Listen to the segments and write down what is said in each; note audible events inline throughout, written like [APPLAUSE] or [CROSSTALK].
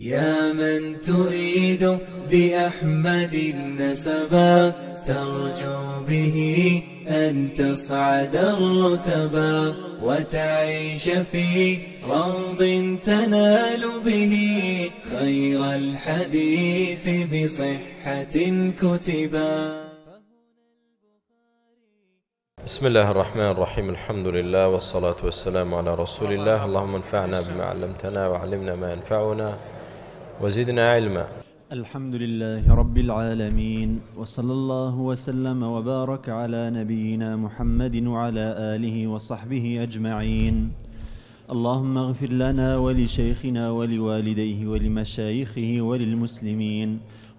يا من تريد بأحمد النسبا ترجو به أن تصعد الرتبا وتعيش في روض تنال به خير الحديث بصحة كتبا بسم الله الرحمن الرحيم الحمد لله والصلاة والسلام على رسول الله اللهم انفعنا بما علمتنا وعلمنا ما ينفعنا وزدنا علما الحمد لله رب العالمين وصلى الله وسلم وبارك على نبينا محمد وعلى آله وصحبه أجمعين اللهم اغفر لنا ولشيخنا ولوالديه ولمشايخه وللمسلمين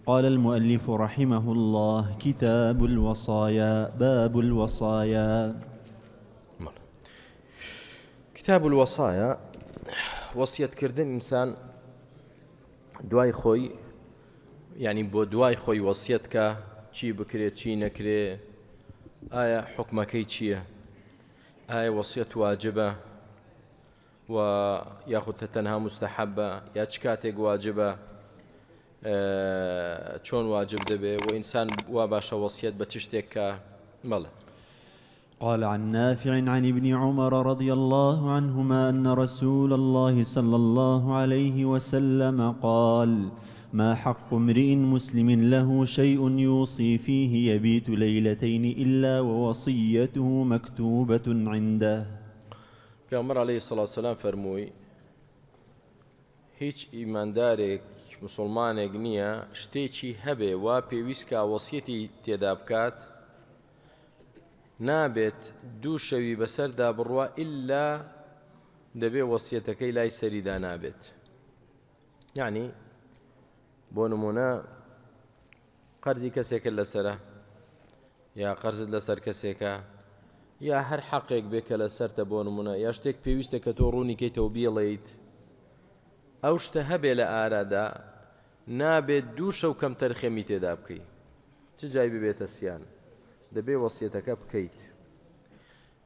قال المؤلف رحمه الله كتاب الوصايا باب الوصايا كتاب الوصايا وصية كردن إنسان دوای خۆی ینی بۆ دوای خۆی وەسیەت کە چی بکرێت چی نەکرێ ئایا حکمەکەی چییە؟ ئایا وەسیەت واجبە و یاخودتە تەنها مستەحەبە یا چ کاتێک واجبە چۆن واجب دەبێ و ئینسان وا باشە وەسیەت بە چ شتێک کە مەڵە. قال عن نافع عن ابن عمر رضي الله عنهما ان رسول الله صلى الله عليه وسلم قال ما حق امرئ مسلم له شيء يوصي فيه يبيت ليلتين الا ووصيته مكتوبه عنده في عمر عليه الصلاه والسلام فرموي هیچ إيمان دارك مسلمان شتێکی هەبێ هبه وابي ويسكا وصيتي بکات نابێت دوو شەوی بەسەردا بڕوا ئللا دەبێ وەسیەتەکەی لای سەریدا نابێت یعنی بۆ نمونە قەرزی کەسێکە لەسرە یا قەرزت لەسەر کەسێکە یا هەر حەقێک بێ کە لەسەرتە بۆ نمونە یا شتێک پێویستە کە تۆ ڕوونی کەیتەوە بیڵیت ئەو شتە هەبێ لە ئارادا نابێت دوو شەو کەم تەرخێمی تێدا بکەی چ جای ببێتە سییان دبي وصيتك بكيت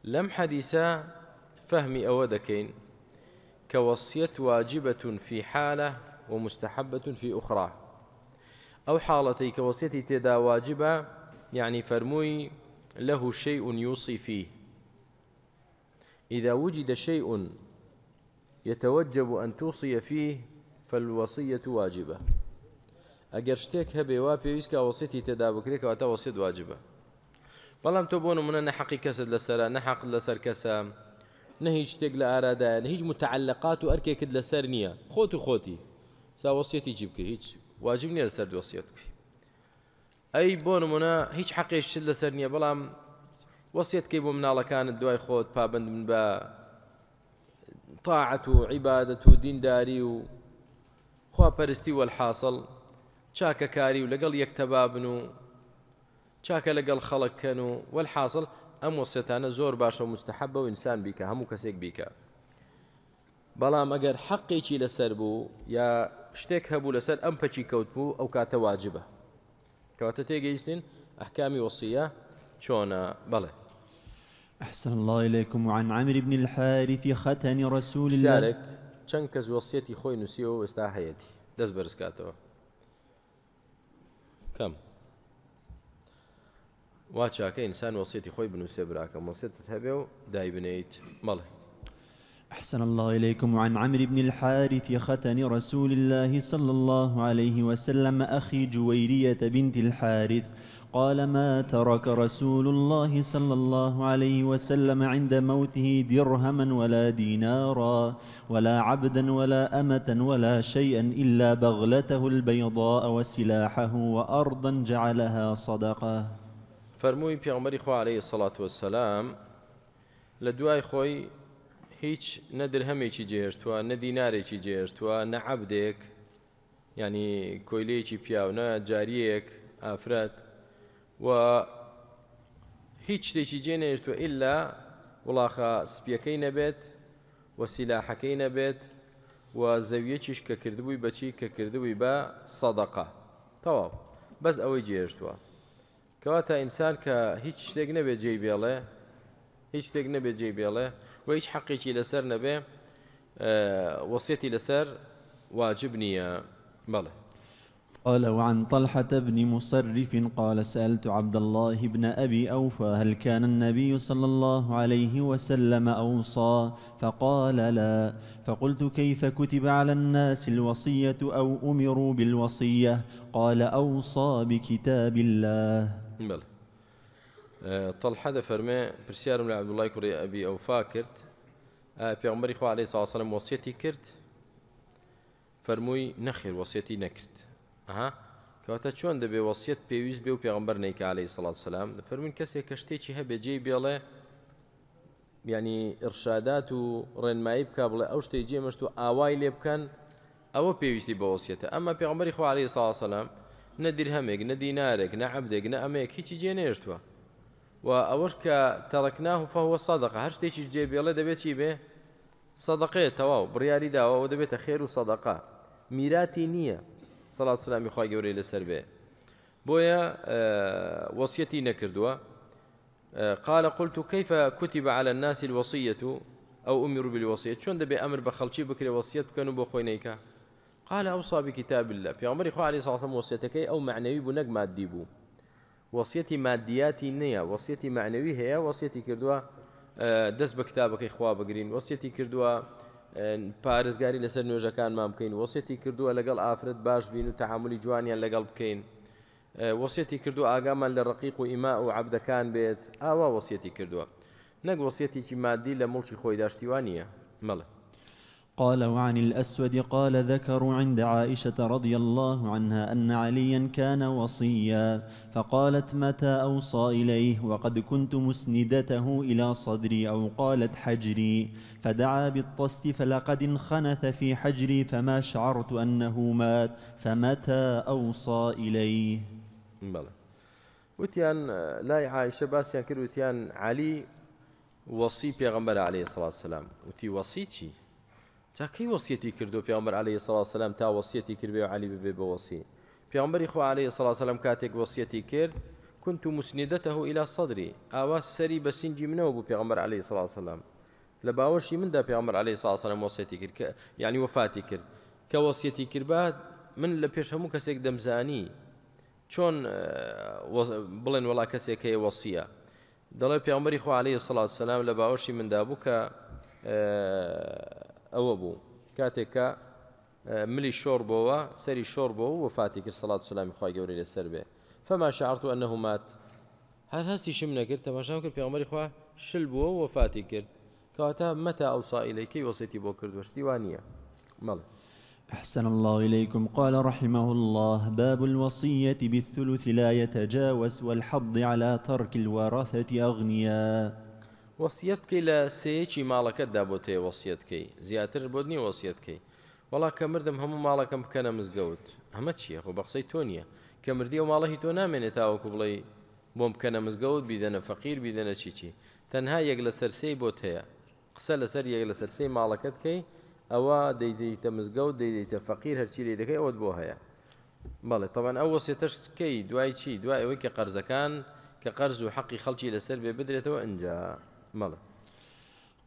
لم حديثا فهم أودكين كوصية واجبة في حالة ومستحبة في أخرى أو حالتي ئوخرا تدا واجبة يعني فرموي له شيء يوصي فيه إذا وجد شيء يتوجب أن توصي فيه فالوصية واجبة أجرشتك هبي وابي ويسكا وصيتي تدا بكريك واتا تا واجبة بەڵام تۆ بۆ منە نەحقی کەست لەسرە نەحق لەسەر کەسە نە هیچ شتێک لە هیچ متعلقات و ئەرکێکت لەسەر نییە خۆت و خۆتی ساوەسیەتی جی بکە هیچ واجب نییە لەسەر دۆسیەت بکەی ئەی بۆ نمونە هیچ حەقیشت لەسەر نییە بەڵام وەسیەتکەی بۆ مناڵەکانت دوای خۆت پابند من بە طاعته عبادته دين داري وخوا بارستي والحاصل شاكا كاري ولقل يكتبابنو چاکە لەگەڵ خەڵکەن و وەحاصل ئەم وەسێتانە زۆر باشە و مستحبە و ئینسان بیکە هەموو کەسێک بیکە بەڵام ئەگەر حەقێکی لەسەر بوو یا شتێک هەبوو لەسەر ئەم پەچی کەوت بوو ئەو کاتە واجبە کەواتە تێگەیشتین ئەحکامی وەسیە چۆنە بەڵێ أحسن الله إليكم وعن عمرو بن الحارث ختن رسول الله سارك تنكز وصيتي خوي نسيو نووسیەوە ئێستا برسكاتو كم وا چاکە ئینسان وەسیێتی خۆی بنووسێ براکەم وەسێتت هەبێ و دای مەڵێ أحسن الله إليكم عن عمرو بن الحارث ختن رسول الله صلى الله عليه وسلم أخي جويرية بنت الحارث قال ما ترك رسول الله صلى الله عليه وسلم عند موته درهما ولا دينارا ولا عبدا ولا أمة ولا شيئا إلا بغلته البيضاء وسلاحه وأرضا جعلها صدقه فەرمووی پیامەری خوارەیە سەڵات وەسەسلام لە دوای خۆی هیچ نەدر هەمێکی جێهێشتووە نەدینارێکی جێهێشتووە نەعەبدێک ینی کۆیلەیەکی پیاونە جاریەک ئافرەت و هیچ شتێکی جێنێشتوە ئللا وڵاخە سپیەکەی نەبێت وەسیلاحەکەی نەبێت و زەویەکیش کە کردبووی بەچی کە کردبووی بە سەدەقا تەواو بەس ئەوەی جێهێشتووە كواتا انسان كا هيتش شتێک نەبێ جێی بێڵێ هیچ شتێک نەبێ جێی بێڵێ و هیچ حەقێکی لەسەر نەبێ وەسیەتی لەسەر واجب نییە بەڵێ قال وعن طلحة بن مصرف قال سألت عبد الله بن أبي أوفى هل كان النبي صلى الله عليه وسلم أوصى فقال لا فقلت كيف كتب على الناس الوصية أو أمروا بالوصية قال أوصى بكتاب الله بڵێ تەڵحە دەفەرمێ پرسیارم لە عبدوڵای کوڕی ئەبی ئەوفا کرد پیامبەری خوا عليه ساسەلم وەسیەتی کرد فەرمووی نەخیر وەسیەتی نەکرد ئەها کەواتە چۆن دەبێ وەسیەت پێویست بێ و پێغمبەر نەیکە عليه سڵات سلام فەرمون کەسێک کە شتێکی هەبێجێ بێڵێ ینی ئڕشادات و ڕێنمایی بکە بڵێ ئەو شتێ جێمەشت و ئاوای لێ بکەن ئەوە پێویستی بە وەسیەتە ئەمە پێغمبەری خوا عليه ساسەلام ندير هميك نە دینارێک نە عبدێک نە ئەمەیەک هیچی جێ نێشتوە و ئەوەش کە تەڕکناه و فەوە سەدەقە هەر شتێکیش جێبێڵێ دەبێت چی بێ سەدەقێت تەواو بڕیاری داوەەوە دەبێتە خێر و سەدەقا میراتی نییە سەڵات سلامی خوا گەورەی لەسەر بێ بۆیە وەسیەتی نەکردووە قال قلت كيف كتب على الناس الوصية أو أمروا بالوصية شون دبي أمر بخلشي بكري وصية كانوا بخوينيكا قال ئەوسا بکتاب لە پیامەری خوالی ساسم وسیەتەکەی ئەو معنەوی بوو نەک مادی بوو وەسیەتی مادیاتی نییە وەسیەتی معنەوی هەیە وەسیەتی کردووە دەست بە کتابەکەی خوا بگرین وەسیەتی کردووە پارێزگاری لەسەر نوێژەکانمان بکەین وەسیەتی کردووە لەگەڵ ئافرەت باش بین و تەحملی جوانیان لەگەڵ بکەین وەسیەتی کردو ئاگامان لە ڕقیق و ئیما و عبدەکان بێت ئاوا وەسیەتی کردووە نەک وەسیەتێکی مادی لە مڵکی خۆی داشتیوانە مەڵە قال وعن الأسود قال ذكروا عند عائشة رضي الله عنها أن عليا كان وصيا فقالت متى أوصى إليه وقد كنت مسندته إلى صدري أو قالت حجري فدعا بالطست فلقد انخنث في حجري فما شعرت أنه مات فمتى أوصى إليه بلى وتيان لا عائشة بس كر وتيان علي وصي بيغمبر عليه الصلاة والسلام وتي وصيتي تاکەی وەسیەتی کردو پێمەر عليه سلاسەلام تا وصيتي کرد علي علی ببێ بە وەسی پیامبری خو عليه سلاسەلام کاتێک وصيتي کرد كنت مسندته إلى صدري أواس سري بسنجي منه أبو الله عليه الصلاة والسلام لباوشي من دا بيغمبر عليه الصلاة والسلام وصيتي كير يعني وفاتي كير كوصيتي كر بعد من لبيش همو كسيك دمزاني چون بڵێن وڵا کەسێکەیە وەسیە دەڵێ پیامبەری خو عليه سلاات سلام لە من دا بوو او بوو کاتێک ملي ملی شۆر بۆەوە سەری شۆر بۆ و وفاتی سەڵات سلامی لەسەر بێ فما شعرت و ئەنه مات هەر هەستی شم نەکرد تەماشام کرد پێمەری خوا شل بووە و وفاتی کرد کەواتە مەتا ئەو سائیلەکەی وەسێتی بۆ کردوەشتی وانە مەڵێ أحسن الله إليكم قال رحمه الله باب الوصية بالثلث لا يتجاوز والحض على ترك الورثة أغنياء وەسیەت بکەی لە سەیەکی ماڵەکەتدا بۆ تێ وەسیەتکەی زیاتر بۆ نی وەسیەتکەی وڵا کە مردم هەموو ماڵەکەم بکەنە مزگەوت ئەمە چییە خۆ بەخسەی تۆ نییە کە مردی و ماڵەهی تۆ نامێنێت تاوەکو بڵێ بۆم بکەنە مزگەوت بیدەنە فەقیر بیدەنە چیچی تەنها یەک لە سەررسی بۆت هەیە قسە لەسەر یەک لە سەررسی ماڵەکەت کەی ئەوە دەیدەیتە مزگەوت دەیدەیتە فەقیر هەرچی لێ دەکەی ئەوت بۆ هەیە بەڵێ تەوان ئەو وەسێتەشتکەی دوای چی دوای ئەوەی کە قەرزەکان کە قەرز و حەقی خەڵکی لەسەر بێ بدرێتەوە ئەجا ماله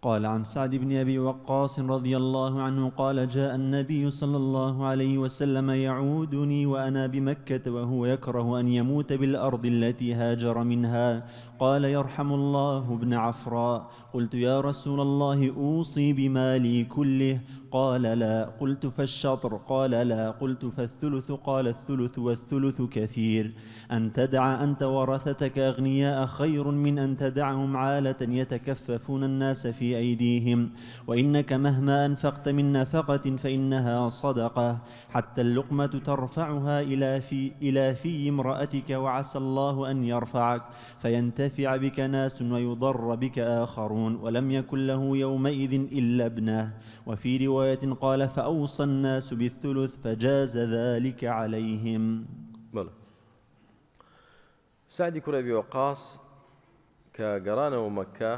قال عن سعد بن ابي وقاص رضي الله عنه قال جاء النبي صلى الله عليه وسلم يعودني وانا بمكه وهو يكره ان يموت بالارض التي هاجر منها قال يرحم الله ابن عفراء قلت يا رسول الله اوصي بمالي كله قال لا قلت فالشطر قال لا قلت فالثلث قال الثلث والثلث كثير أن تدع أنت ورثتك أغنياء خير من أن تدعهم عالة يتكففون الناس في أيديهم وإنك مهما أنفقت من نفقة فإنها صدقة حتى اللقمة ترفعها إلى في, إلى في امرأتك وعسى الله أن يرفعك فينتفع بك ناس ويضر بك آخرون ولم يكن له يومئذ إلا ابنه وفي رواية رواية قال فأوصى الناس بالثلث فجاز ذلك عليهم بله سعدی وقاص ئەبی ومكة کە گەڕانەوە مەکە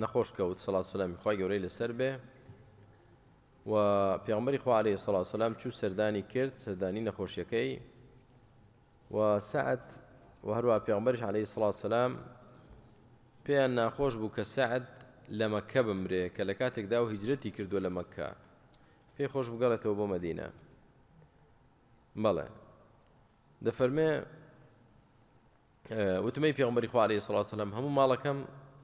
نەخۆش کەوت سەڵات سلامی خی گەورەی لەسەر بێ و پیامبەری عليه سەڵات سلام چوو سرداني کرد نخوش يكي و سعد و هەروە پیامبەرش عليهەی سڵات سلام پێیان ناخۆش بوو کە سعد لە مەکە بمرێ کە لە کاتێکدا و هیجرەتی کردووە لە مەکە پێی خۆش بگەڵێتەوە بۆ مەدینە بەڵێ دەفەرمێ وتمەی پێغمبەری خوارێ سڵاسەلم هەموو ماڵەکەم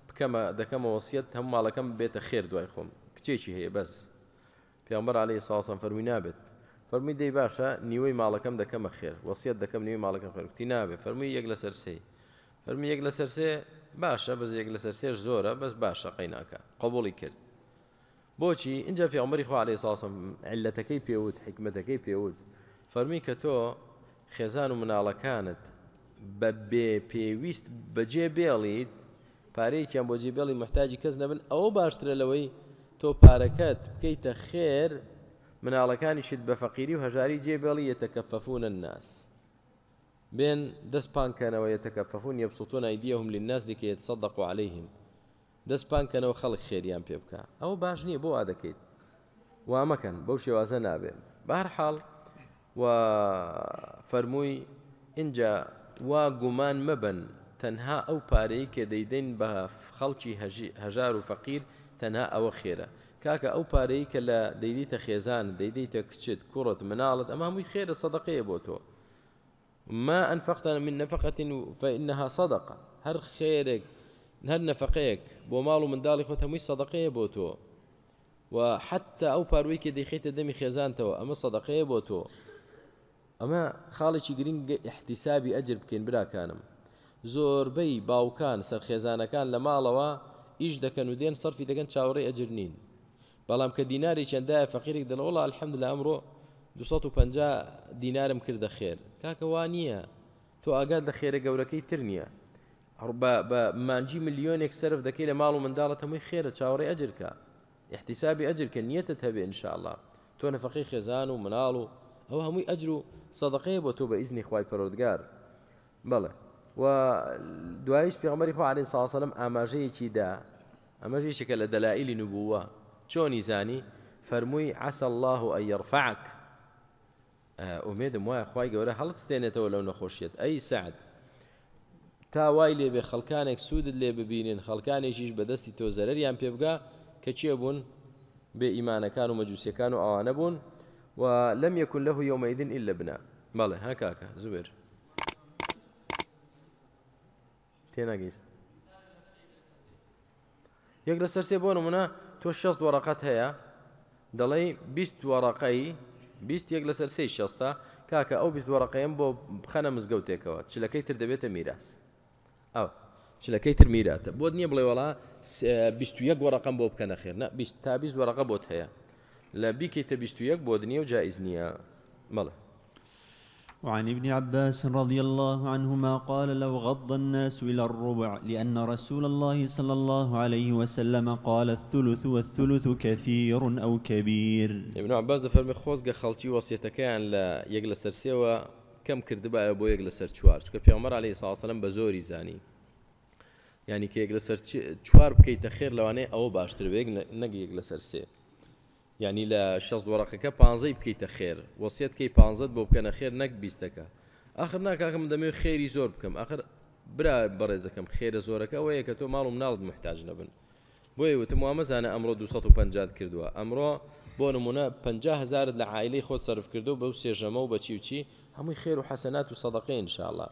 بکەمە دەکەمە وەسیەت هەموو ماڵەکەم بێتە خێر دوای خۆم کچێکی هەیە بەس پێغمبەر عليه ساسم فەرمی نابێت فەرمی دەی باشە نیوەی ماڵەکەم دەکەمە خێر وەسیەت دەکەم نیوەی ماڵەکەم خێرکتی نابێت فەرمی یەک لە سەرسی فەرمی یەک لە سەرسێ باشە بەز یەک لەسەر سێش زۆرە بەس باشە قەیناکە قبولی کرد بۆچی اینجا پێمەری خوارێ ساسم علەتەکەی پێوت حکمتەکەی پێوت فەرمی کە تۆ خێزان و مناڵەکانت بە بێ پێویست بەجێ بێڵیت پارەیەکیان بۆ جێبێڵی محتاجی کەس نەبن ئەوە باشترە لەوەی تۆ پارەکەت بکەیتە خێر مناڵەکانیشت بە فەقیری و هەژاری جێبێڵی یەتەکەفەفونە ناس. بين بان كانوا يتكففون يبسطون أيديهم للناس لكي يتصدقوا عليهم بان كانوا خلق خير يام بيبكا أو باجني بو بۆ وا دەکەیت وا مەکەن بەو شێوازە نابێ بارحاڵ و فرموي انجا و گومان مبن تنها او باريك ديدين دەیدەین بە هجار وفقير تنها او تەنها ئەوە او باريك ئەو پارەی کە لە دەیدیتە خێزان دەیدەیتە کچێت کوڕت مناڵت ئەمامووی خێرە ما أنفقت من نفقة فإنها صدقة هر خيرك هر نفقيك من بۆ بوتو وحتى او بارويك دي خيت دمي خزانتو اما ئەو بوتو اما خالي شي ئەمە احتسابي اجر بكين بلا كانم زور بي باو كان سر خزانه كان لما لوا ايش دا كانو دين صرفي دا كان چاوەڕێ اجرنين بلام كديناري كان دا فقيرك فەقیرێک والله الحمد لله امره پنجا دینارم کردە خێر که نییە تو ئاگات لە خێرە گەورەکەی تر نییە با مانجی ملیۆنێک سرف دەکەی لە ماڵ و منداڵەت هەمووی خێرە چاوەڕێ ئەجرکە احتیسابی ئەجرکە نیەتت هەبێ انشاءله تۆ نەفەقی خێزان و مناڵ و ئەو هەمووی ئەجر و سەدەقەیە بۆ تۆ بە ئیزنی خی پەرۆردگار بڵێ و دوایش پێغمەری خۆ علی ساسەلم چی دا ئەمەژێکێکە لە دەلائلی نبووە چونی زانی فەرمووی عسە الله و ئەیەڕفعک ئومێدم وایە خی گەورە هەڵستێنێتەوە لەو نەخۆشیێت ئەی سعد تا وای لێبێ خەڵکانێک سوودت لێ ببینین خەڵکانێکیش بەدەستی تۆ زەرریان پێبگا کە چیە بوون بێ ئیمانەکان و مەجووسەکان و ئەوانە بوون و لەم یەکون لەه یومەیدن ئیل لە بنا بەڵێ ها کاکە زوبێر تێناگەیست یەک لە سەرسێ بۆ نمونە تۆ شەست وەڕقەت هەیە دەڵێ بیست وەڕقەی بیست یەک لەسەر سی شەستا کاکە ئەو بیست وەڕقەیەم بۆ بخەنە مزگەوتێکەوە چلەکەی تر دەبێتە میراس ئەو چلەکەی تر میراتە بۆ نییە بڵێ وڵا یەک وەرەقم بۆ بکەنە خێر نە تا بیست وەرەقە بۆت هەیە لە بیکەیتە بیست یەک بۆ دنیا و جایز نییە مەڵە وعن ابن عباس رضي الله عنهما قال لو غض الناس إلى الربع لأن رسول الله صلى الله عليه وسلم قال الثلث والثلث كثير أو كبير ابن عباس دفرمي خوزق وصيتك عن لا يجلس سرسيوة كم كردبا أبو يقل سرچوار چكا پیغمبر عليه الصلاة والسلام بزوري زاني يعني كي يجلس سرچوار بكي تخير انا أو باشتر بيق نجي يجلس سرسيوة يعني لا شخص ورقه كا بانزي بكي تخير وصيت كي بانزت بوب كان خير نك بيستك اخر ناك اخر من دمي خير يزور بكم اخر برا بريزا كم خير زورك وهي كتو مالو منالض محتاج نبن بوي وتم وامز انا امرو 250 كردوا امرو بونو منا نمونه 50000 لعائله خود صرف كردو بو سيجمو بچي وچي همي خير وحسنات وصدقه ان شاء الله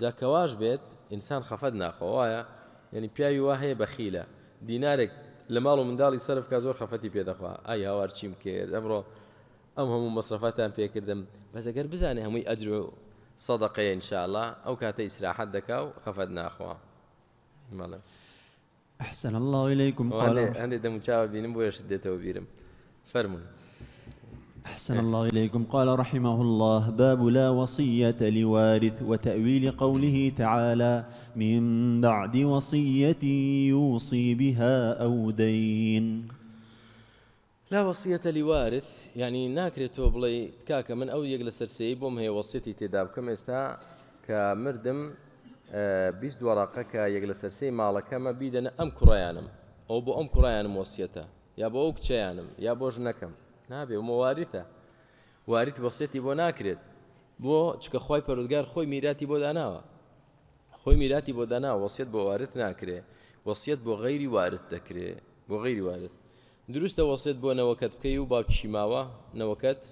جا كواج انسان خفدنا خوايا يعني بيو واهي بخيله دينارك لە ماڵ و منداڵی سەرف کا زۆر خەفەتی پێدەخوا ئای هاوار چیم مصرفات ام ئەم هەموو دم پێکردم بزاني هم هەمووی ئەجر ان شاء الله او کاتە ئیسراحەت دەکا و خەفەت ناخوا مەڵێ أحسن الله إليكم قال عندي دم بينم بويش ديتو بيرم فرمون أحسن الله إليكم قال رحمه الله باب لا وصية لوارث وتأويل قوله تعالى من بعد وصية يوصي بها أو دين لا وصية لوارث يعني ناكرێتەوە توبلي كاكا من أو يجلس السيب هي وصيتي تداب كما تێدا كمردم ئێستا کە مردم يجلس السيب یەک كما بيدنا أم بیدەنە أو کوڕیانم ئەو بۆ ئەم يا بو یا بۆ نابێ و مواریتە واریت بەسێتی بۆ ناکرێت بۆ چکە خی پەرودگار خۆی میراتی بۆ داناوە خۆی میراتی بۆ دانا وەسیێت بۆ وارت ناکرێ وەسیێت بۆ غەیری وارت دەکرێ بۆ غەیری وارت دروستە وەسێت بۆ نەوەکەت بکەی و باچی ماوە نەوەکەت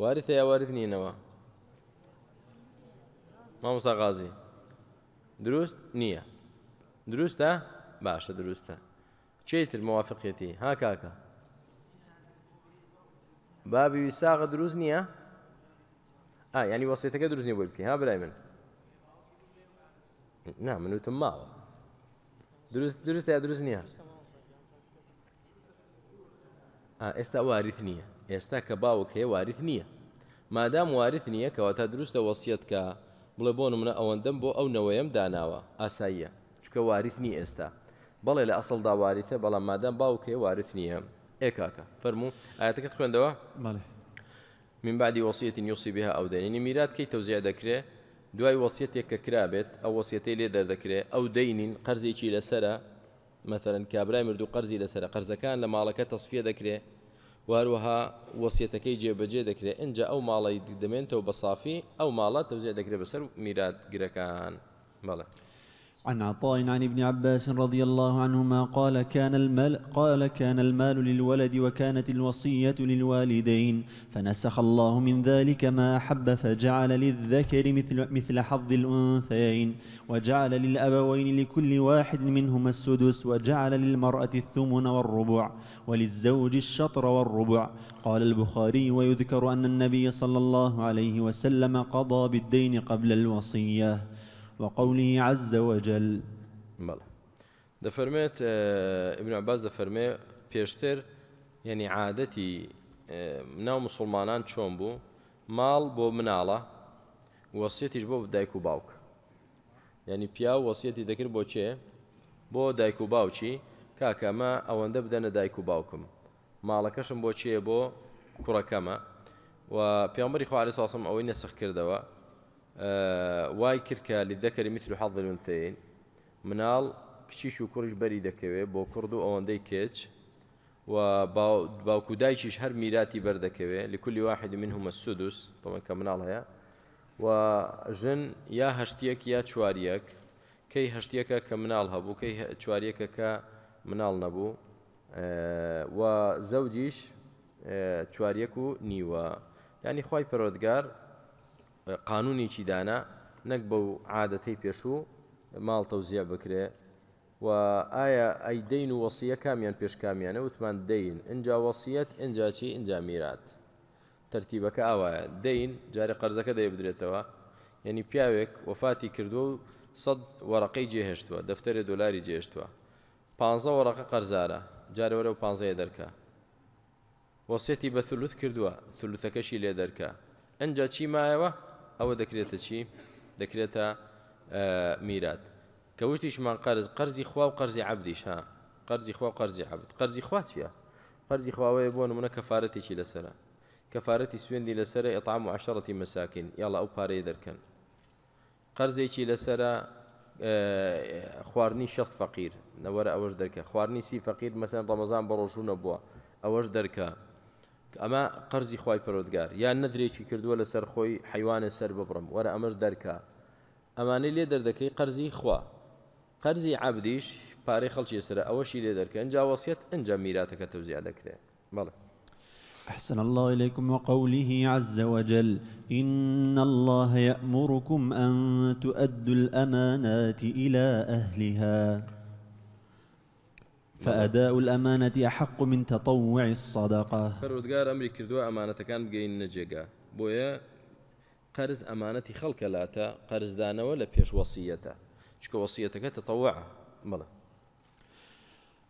وارت یاوارت نینەوە مامۆستا غازی دروست نییە دروستە باشە دروستە چێتر موواافقێتی ها کاکە بابی ویساغە دروست نییە؟ ینی وەسیێتەکە دروست نیە بۆی بکەین ها برای من نا منوتم ماوە دروست دروست یا دروست نییە؟ ئێستا واریت نییە ئێستا کە باوک هەیە واریت نییە مادام واریت نییە کەواتە دروستە وەسیەت کە بڵێ بۆ منە ئەوەندەم بۆ ئەو نەوەیەم داناوە ئاساییە چکە واریت نی ئێستا بەڵێ لە ئەسڵ داواریتە بەڵام مادەم باوکێ وارث نییە ئێکاکە فەرموو ئاەتەکەت خوێندەوە من بعدی وەسیەتی یوسی بها ئەو دەینی میرات کەی تەوزیع دەکرێ دوای وەسیەتێک کە کرابێت ئەو وەسیەتی لێ دەردەکرێت ئەو دەینین قەرزێکی لەسرە مەثلەن کابرای مردوو قەرزی لەسرە قەرزەکان لە ماڵەکە تەصفیە دەکرێت واروەها وەسیەتەکەی جێبەجێ دەکرێت ئەجا ئەو ماڵی دەمێنتەوە بە سافی ئەو ماڵات تەوزیع دەکرێت بەسەر میرات گرەکان بەڵێ. عن عطاء عن ابن عباس رضي الله عنهما قال كان المال قال كان المال للولد وكانت الوصية للوالدين فنسخ الله من ذلك ما أحب فجعل للذكر مثل مثل حظ الأنثيين وجعل للأبوين لكل واحد منهما السدس وجعل للمرأة الثمن والربع وللزوج الشطر والربع قال البخاري ويذكر أن النبي صلى الله عليه وسلم قضى بالدين قبل الوصية وقوله عز وجل بلى دەفەرمێت ئبراعباز دەفەرمێ پێشتر یعنی عادەتی ناو مسلمانان چۆن بوو ماڵ بۆ مناڵە وەسیەتیش بۆ دایک و باوک یعنی پیا وەسیەتی دەکرد بۆ چێ بۆ دایک و باوچی کاکەمە ئەوەندە بدەنە دایک و باوکم ماڵەکەشم بۆ چیە بۆ کوڕەکەمە و پیامبەری خوارێ ساسم ئەوەی نەسخ کردەوە وای کردکە لدەکەری میتر و حەڵدەلونتین مناڵ کچیش و کوڕش بەری دەکەوێت بۆ کورد و ئەوەندەی کچ و باوکو دایکیش هەر میراتی بەردەکەوێت لکلی واحد من هەمە سودوس تەمە کە مناڵ هەیە و ژن یا هەشتیەک یا چواریەک کەی هەشتیەکە کە مناڵ هەبوو کەی چواریەکە کە مناڵ نەبوو و زەوجیش چواریەک و نیوە ینی خی پەرۆدگار قانونێکی دانا نەک بەو عادەتەی پێشوو ماڵ تەوزیە بکرێ و ئایا ئەیدەین و وەسیە کامیان پێشکامیانە وتمان دەین اینجا وەسیەت اینجا چی اینجا میرات ترتیبەکە ئاوایە دەین جارە قەرزەکە دەی بدرێتەوە یعنی پیاوێک وفاتی کردو و سەد وەرەقەی جێهێشتووە دەفتەرێ دلاری جێشتووە پ وەرەقە قەرزارە جارەوەرە و پانزەیە دەرکە وەسیەتی بە ثلوت کردووە ثلوتەکەشی لێ دەرکە ئەجا چی مایەوە او دکریت چی دەکرێتە آه، میرات کە من قرض قرضی خوا و قرضی عبدیش ها قرضی خوا و قرضی عبد قرضی خوا چیە قەرزی خواوەیە بۆ نمونە کەفاەتێکی لەسرە کەفاەتی سوێندی لەسرە ئەطام و عشرەتی مەساکین یاڵە ئەو پارەیە دەکەن قەرزێکی لەسرە آه، خواردنی شەست فەقیر نەوەرە ئەوەش دەکە خوارنی سی فقیر مثلا رمضان بە ڕۆژوونە اوج ئەوەش دەرکە اما ئەمە قەرزی خی پەرۆدگار ولا سر کردووە لەسەر خۆی حیوانە سەر امر وەرە اما دەرکە ئەمانەی لێ دەردەکەی قەرزی خوا قەرزی عبدیش پارەی خەڵکی سرە ئەوەشی لێ دەرکە ئەنج وەسیەت ئەنج میراتەکە توزیع دکره بله أحسن الله إليكم وقوله عز وجل إن الله يأمركم أن تؤدوا الأمانات إلى أهلها فأداء الأمانة أحق من تطوع الصدقة قال أمري كردوا أمانة كان بقين نجيقا بويا قرز أمانتي خلق لاتا قرز دانا ولا بيش وصيته شكو وصيتك تطوع ملا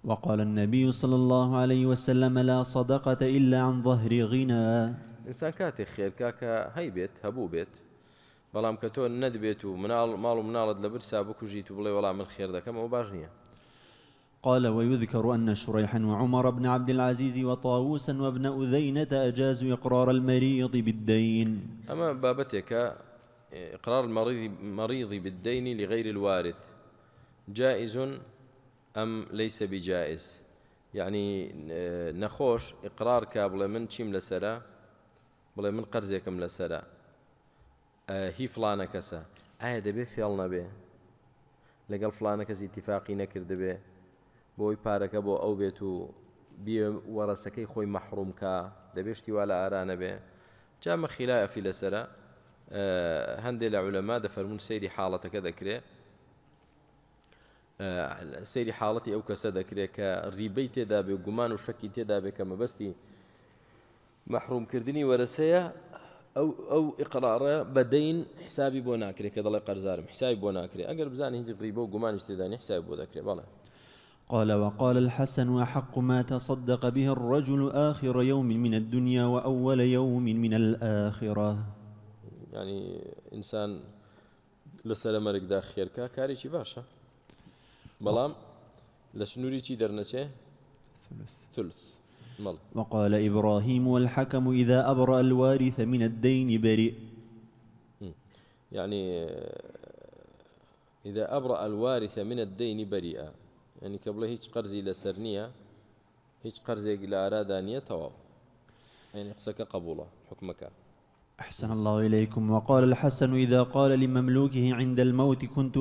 وقال النبي صلى الله عليه وسلم لا صدقة إلا عن ظهر غنى إنسان كاتي خير كاكا هاي بيت هبو بيت بەڵام کە ند بيتو مالو مناڵ ماڵ و مناڵت لە برسا من خير دەکەم ئەو باش قال ويذكر أن شريحا وعمر بن عبد العزيز وطاووسا وابن أذينة أجازوا إقرار المريض بالدين أما بابتك إقرار المريض مريض بالدين لغير الوارث جائز أم ليس بجائز يعني نخوش إقرار كابل من تشيم لسلا بڵێ من لسلا أه، هي فلانة كسا کەسە به أه، دەبێ به نەبێ فلانة فلانە اتفاقي نكر نەکردبێ بۆی پارەکە بۆ ئەو بێت و وەرەسەکەی خۆی مەحرومکە دەبێشتی وا لە ئارانە بێ جامە خلافی لەسرە هەندێک لە عولەما دەفەرمونون سەیری حاڵەتەکە دەکرێت سەیری حاڵەتی ئەو کەسە دەکرێت کە ریبەی تێدا بێ گومان و شەکی تێدا بێ کە مەبەستی مەحرومکردنی وەرەسەیە ئەو ئەو ئقرارە بەدەین حسابی بۆ ناکرێت کە دەڵێ قەرزارم حسابی بۆ ناکرێت ئەگەر بزانانی هیچ ڕیبە و گومانیش تێدانی حساب بۆ دەکرێت بەڵێ قال وقال الحسن أحق ما تصدق به الرجل آخر يوم من الدنيا وأول يوم من الآخرة يعني إنسان لسلام مرق دا خير كاري شي باشا بلام لسنوري شي درنسه ثلث ثلث مل. وقال إبراهيم والحكم إذا أبرأ الوارث من الدين بريء يعني إذا أبرأ الوارث من الدين بريئا يعني کە هيك قرض الى لەسەر هيك قرض الى ارادانيه ئارادا يعني قصك قبوله حكمك أحسن الله إليكم وقال الحسن إذا قال لمملوكه عند الموت كنت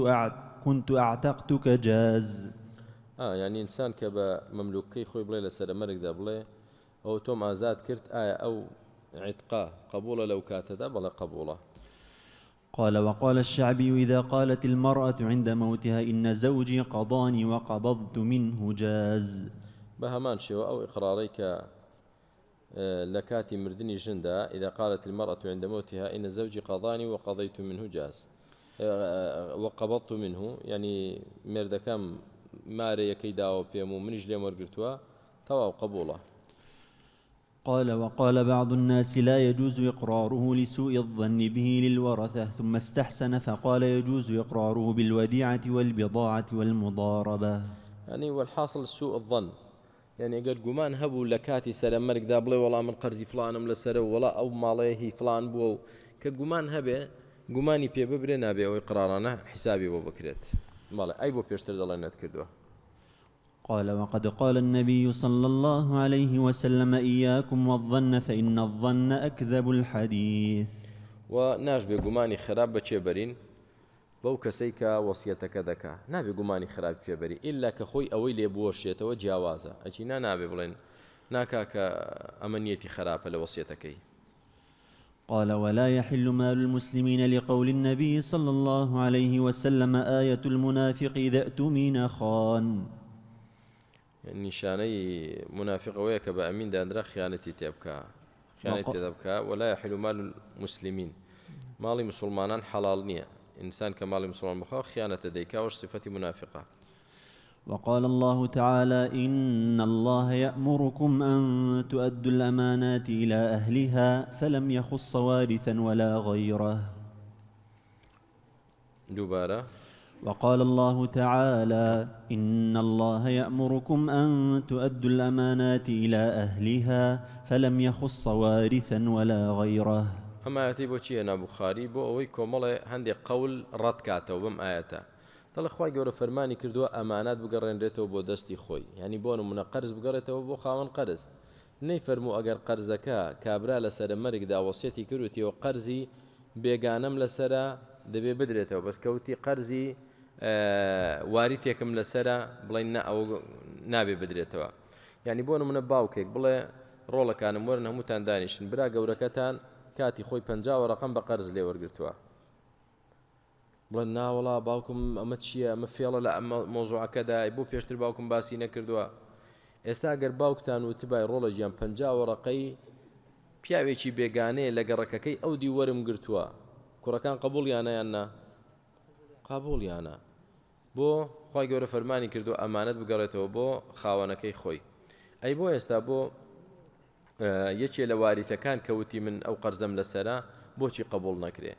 كنت أعتقتك جاز آه يعني إنسان كبا مملوكي خوي بلا سر مرق دا بلي أو توم آزاد كرت آية أو عتقا قبولة لو كاتدا بلا قبولة قال وقال الشعبي إذا قالت المرأة عند موتها إن زوجي قضاني وقبضت منه جاز بهمان شو أو إقراريك آه، لكاتي مردني جندا إذا قالت المرأة عند موتها إن زوجي قضاني وقضيت منه جاز آه، آه، وقبضت منه يعني مردكم ماري كيداو بيمو منجلي مرقرتوا توا قبوله قال وقال بعض الناس لا يجوز إقراره لسوء الظن به للورثة ثم استحسن فقال يجوز إقراره بالوديعة والبضاعة والمضاربة يعني والحاصل سوء الظن يعني قال قمان هبوا لكاتي سلام ملك دابلي والله من قرزي فلان ولا سلو ولا أو ماليه فلان بو كقمان هبه قماني پێ ببرێ نابێ ئەوەی قرارانە حیسابی بۆ بکرێت أي بو بۆ پێشتر دەڵێنێت قال وقد قال النبي صلى الله عليه وسلم إياكم والظن فإن الظن أكذب الحديث وناش بجماني خراب بتشبرين بەرین بەو وصيتك کە وەسیەتەکە دەکا خراب بتشبرين إلا كخوي أويل يبوش يتوجه وازا أجينا نا ئەچینا نابێ بڵێن خراب لوصيتك ئەمەنیەتی قال ولا يحل مال المسلمين لقول النبي صلى الله عليه وسلم آية المنافق إذا أتمنى خان نشاني يعني منافق ويك بأمين ئەمین دادرا خيانتي تبكى خيانتي تبكى ولا يحل مال المسلمين مسلمانان مسلمان حلال نية إنسان كمال مسلمان خيانة ديكا وش صفة منافقة وقال الله تعالى إن الله يأمركم أن تؤدوا الأمانات إلى أهلها فلم يخص وارثا ولا غيره دوباره وقال الله تعالى إن الله يأمركم أن تؤدوا الأمانات إلى أهلها فلم يخص وارثا ولا غيره أما آياتي بوشي أنا بخاري بو أوي هندي قول رد كاتو بم آياتا تڵ خخوای گەورە فەرمانی کردووە ئەمانات بگەڕێنرێتەوە بۆ دەستی خوي يعني بۆ من قرز بگەڕێتەوە بۆ خاوەن قرز فرمو أقر قرزكا كابرا لسر مرق دا وصيتي كروتي وقرزي بيغانم لسر دبي دەبێ بس كوتي قرزي واری تێکم لەسرە بڵین نابێ بدرێتەوە یعنی بۆ منە باوکێک بڵێ ڕۆڵەکانم وەرن هەمووتان دانیشتن برا گەورەکەتان کاتی خۆی پنجاوە ڕقم بە قەرز لێ وەرگتووە بڵێن ناوەڵا باوکم ئەمە چییە ئەمە فێڵە لە ئەمە مۆزوعەکەدای بۆ پێشتر باوکم باسی نەکردووە ئێستا گەر باوکتان وتبای ڕۆڵە ژیان پنجاوە ڕقەی پیاوێکی بێگانەیە لە گەڕەکەەکەی ئەو دی وەرم گرتووە کوڕەکان قبول یانەیان نا قبولیانە بۆ خی گەورە فەرمانی کردو ئەمانەت بگەڕێتەوە بۆ خاوەنەکەی خۆی بو بۆ استا بو اه، یەکێ لوارث كان كوتي من قرزم قەرزەم بو بۆچی قبول نەکرێ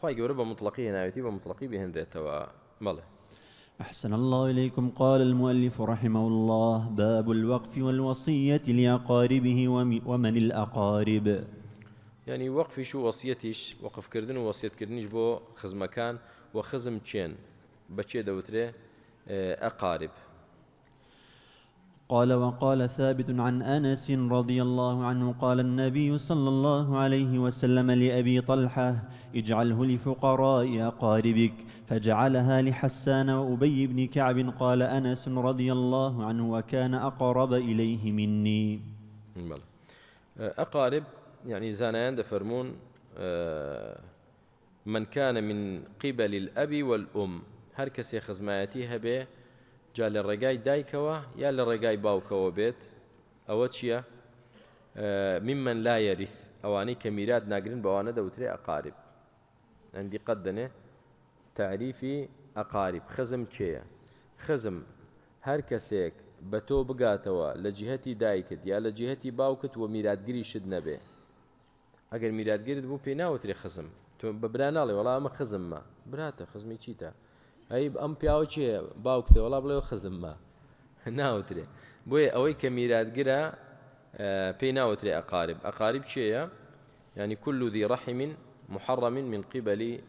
خی گەورە بە مطلقی هێناوێتی بە مطلقی بهێنرێتەوە مەڵێ أحسن الله إليكم قال المؤلف رحمه الله باب الوقف والوصية لأقاربه ومن الأقارب يعني وقف شو وصيتش وقف كردن ووصيت كردنش بو خزمكان وخزم تشين چێن دوتري أقارب قال وقال ثابت عن أنس رضي الله عنه قال النبي صلى الله عليه وسلم لأبي طلحة اجعله لفقراء أقاربك فجعلها لحسان وأبي بن كعب قال أنس رضي الله عنه وكان أقرب إليه مني أقارب يعني زانان دفرمون أه من كان من قبل الأب والأم هر کەسێ خزمایەتی هبه جا لە ڕێگای دایکەوە یا لە ڕێگای باوکەوە بێت ئەوە ممن لا يرث ئەوانەی کە میرات ناگرن بەوانە دەوترێ ئەقارب ئەندی قەت دەنێ تعریفی اقارب خزم تشيا خزم هر کەسێک بتو تۆ لجهتي دايكت يا لجهتي یا لە جیهەتی باوکت و میراتگریشت نەبێ ئەگەر میراتگرت بوو پێ ناوترێ خزم تۆ ولا ناڵێ وەڵام ئەمە خزممە براتە خزمی چیتە ئەی ئەم پیاوە چێ باوکتە وەڵا بڵێ خزممە [LAUGHS] ناوترێ بۆیە ئەوەی کە میراتگرە اه، پێی ناوترێ اقارب اقارب چێە يعني كل ذي رحم محرم من قبل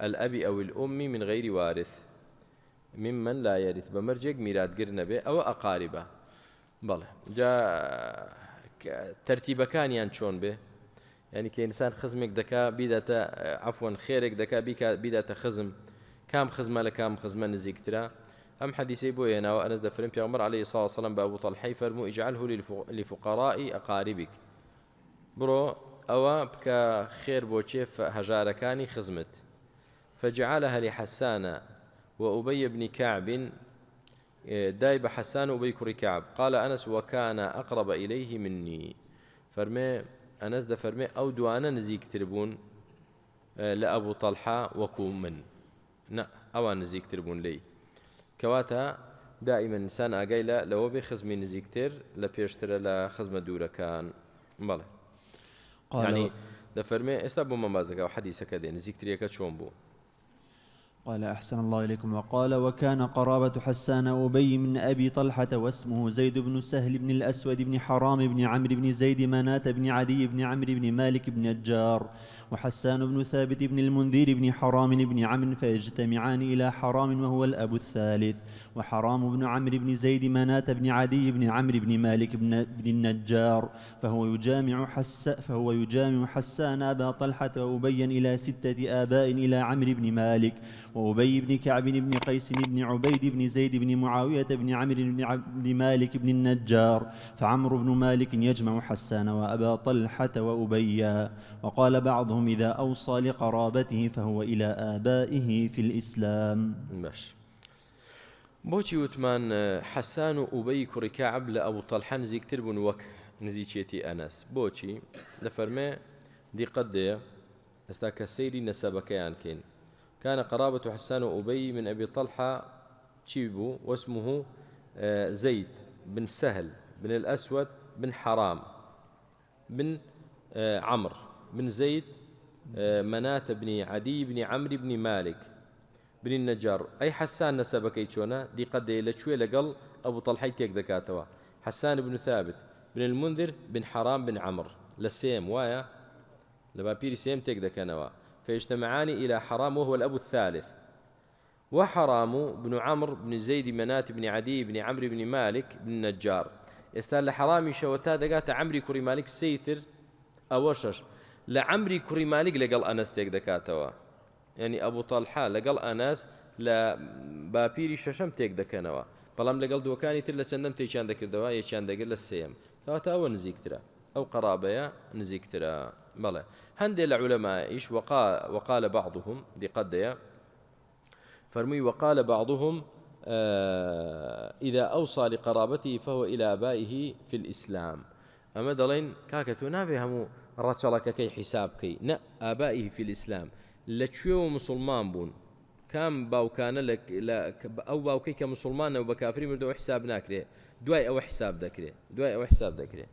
الأب أو الأم من غير وارث ممن لا يرث بمرجك ميراد قرنبي أو أقاربه بله جاء ترتيب كان ينشون به يعني کە خزمك دكا دەکا عفوا خيرك دكا دەکا بیداتە خزم كام خزمة لكام خزمة نزيك ترى أم حەدیسی بۆ ێناوە ئەنس دەفرن پیامەر عليه سا سلم بابوو تەلحی فەرمو ئیجعله لفقرائی ئەقاریبیك بڕۆ ئەوە بکە خێر بۆ چێف هجاركاني خزمت فجعلها لحسان وأبي بن كعب آه، دايب حسان وبيكر كعب قال أنس وكان أقرب إليه مني فرمي أنس دەفەرمێ ئەو دوانە نزیکتر بوون آه، لە ئەبوو تەلحا وەکو من ئەوان نزیکتر بوون لی کەواتە دائیمە ئینسان ئاگای لە لەوە بێ نزيك تر لبيشتر پێشترە دورة كان دوورەکان يعني قانی دەفەرمێ ئێستا بۆ مەمازەکە و حەدیسەکە دێ نزیکتریەکە چۆن بوو قال أحسن الله إليكم وقال وكان قرابة حسان أبي من أبي طلحة واسمه زيد بن سهل بن الأسود بن حرام بن عمرو بن زيد مناة بن عدي بن عمرو بن مالك بن نجار وحسان بن ثابت بن المنذير بن حرام بن عمرو فيجتمعان إلى حرام وهو الأب الثالث وحرام بن عمرو بن زيد مناة بن عدي بن عمرو بن مالك بن, بن النجار فهو يجامع حس فهو يجامع حسان أبا طلحة وأبيا إلى ستة آباء إلى عمرو بن مالك وأبي بن كعب بن قيس بن عبيد بن زيد بن معاوية بن عمرو بن, عبد مالك بن النجار فعمرو بن مالك يجمع حسان وأبا طلحة وأبيا وقال بعضهم إذا أوصى لقرابته فهو إلى آبائه في الإسلام ماشي بۆچی وتمان حسان و ئوبەی کوڕیکعب لە ئەو تەلحە نزیکتر بوون وەک نزیچێتی ئەنەس بۆچی لە فەرمێ دیقەت دەیە ئێستا کە سەیری نەسەبەکەیان كان قرابة حسان أبي من أبي طلحة تشيبو واسمه آه، زيد بن سهل بن الأسود بن حرام بن آه، عمرو بن زيد آه، مناة بن عدي بن عمرو بن مالك بن النجار أي حسان نسبكي چۆنا دیقەدەی لەکوێ لەگەڵ ئەبوو تەلحی تێک دەکاتەوە حسان بن ثابت بن المنذر بن حرام بن عمر لسيم وايا وایە سيم باپیری سێم فيجتمعان إلى حرام وهو الأب الثالث وحرام بن عمرو بن زيد منات بن عدي بن عمرو بن مالك بن النجار ئێستا لە حرامی دقات عمري ئەمری مالك سيتر سیتر ئەوەشەش لە ئەمری کوڕی مالک لەگەڵ ئەنەستێک دەکاتەوە ینی يعني ئەبووتەلحا لەگەڵ ئەناس لە باپیری شەشەم تێک دەکەنەوە بەڵام لەگەڵ دووەکانی تر لە چەندەم تێکیان دەکردەوە یەکیان دەگر لە سێم کەواتە ترى أو قرابة نزيك ترى بەڵێ هەندێک العلماء ايش وقال بعضهم دي قد يا فرمي وقال بعضهم آه، اذا اوصى لقرابته فهو الى ابائه في الإسلام اما دلين كاكتو نا فهموا هەموو كي حساب كي نا ابائه في الإسلام تشيو مسلمان بوون کام باوکانە ئەو باوکەی کە مسلمانە و بە کافری مردەوە حساب ناكري دواي او حساب ذكري دواي او حساب ذكري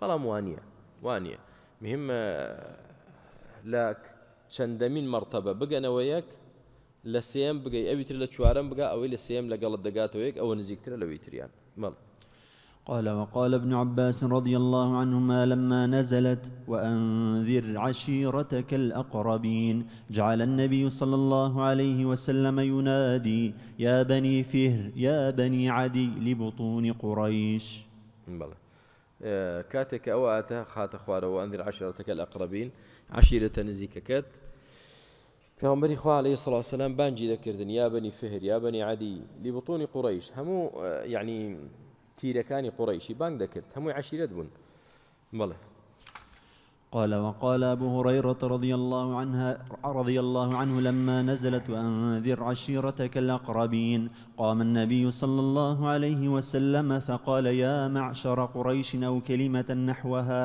بلا موانيه وانيه مهمە لە چەندەمین مەرتەبە بقى یەک لە سم بگەی بقى لە چوارم بگا ئەوەی لە سم لەگەڵت دەگاتەوە یەک ئەوە نزیکترە لەوەی تریان مال قال وقال ابن عباس رضي الله عنهما لما نزلت وأنذر عشيرتك الأقربين جعل النبي صلى الله عليه وسلم ينادي يا بني فهر يا بني عدي لبطون قريش بلى. كاتك او اتا خات اخواره وانذر عشرة كالأقربين عشيرة نزيك كات في عمر اخوة عليه الصلاة والسلام بانجي ذكرتن يا بني فهر يا بني عدي لبطون قريش همو يعني اه، تيركاني قريشي بان ذكرت همو عشيرة بون بله قال وقال أبو هريرة رضي الله عنها رضي الله عنه لما نزلت وأنذر عشيرتك الأقربين قام النبي صلى الله عليه وسلم فقال يا معشر قريش أو كلمة نحوها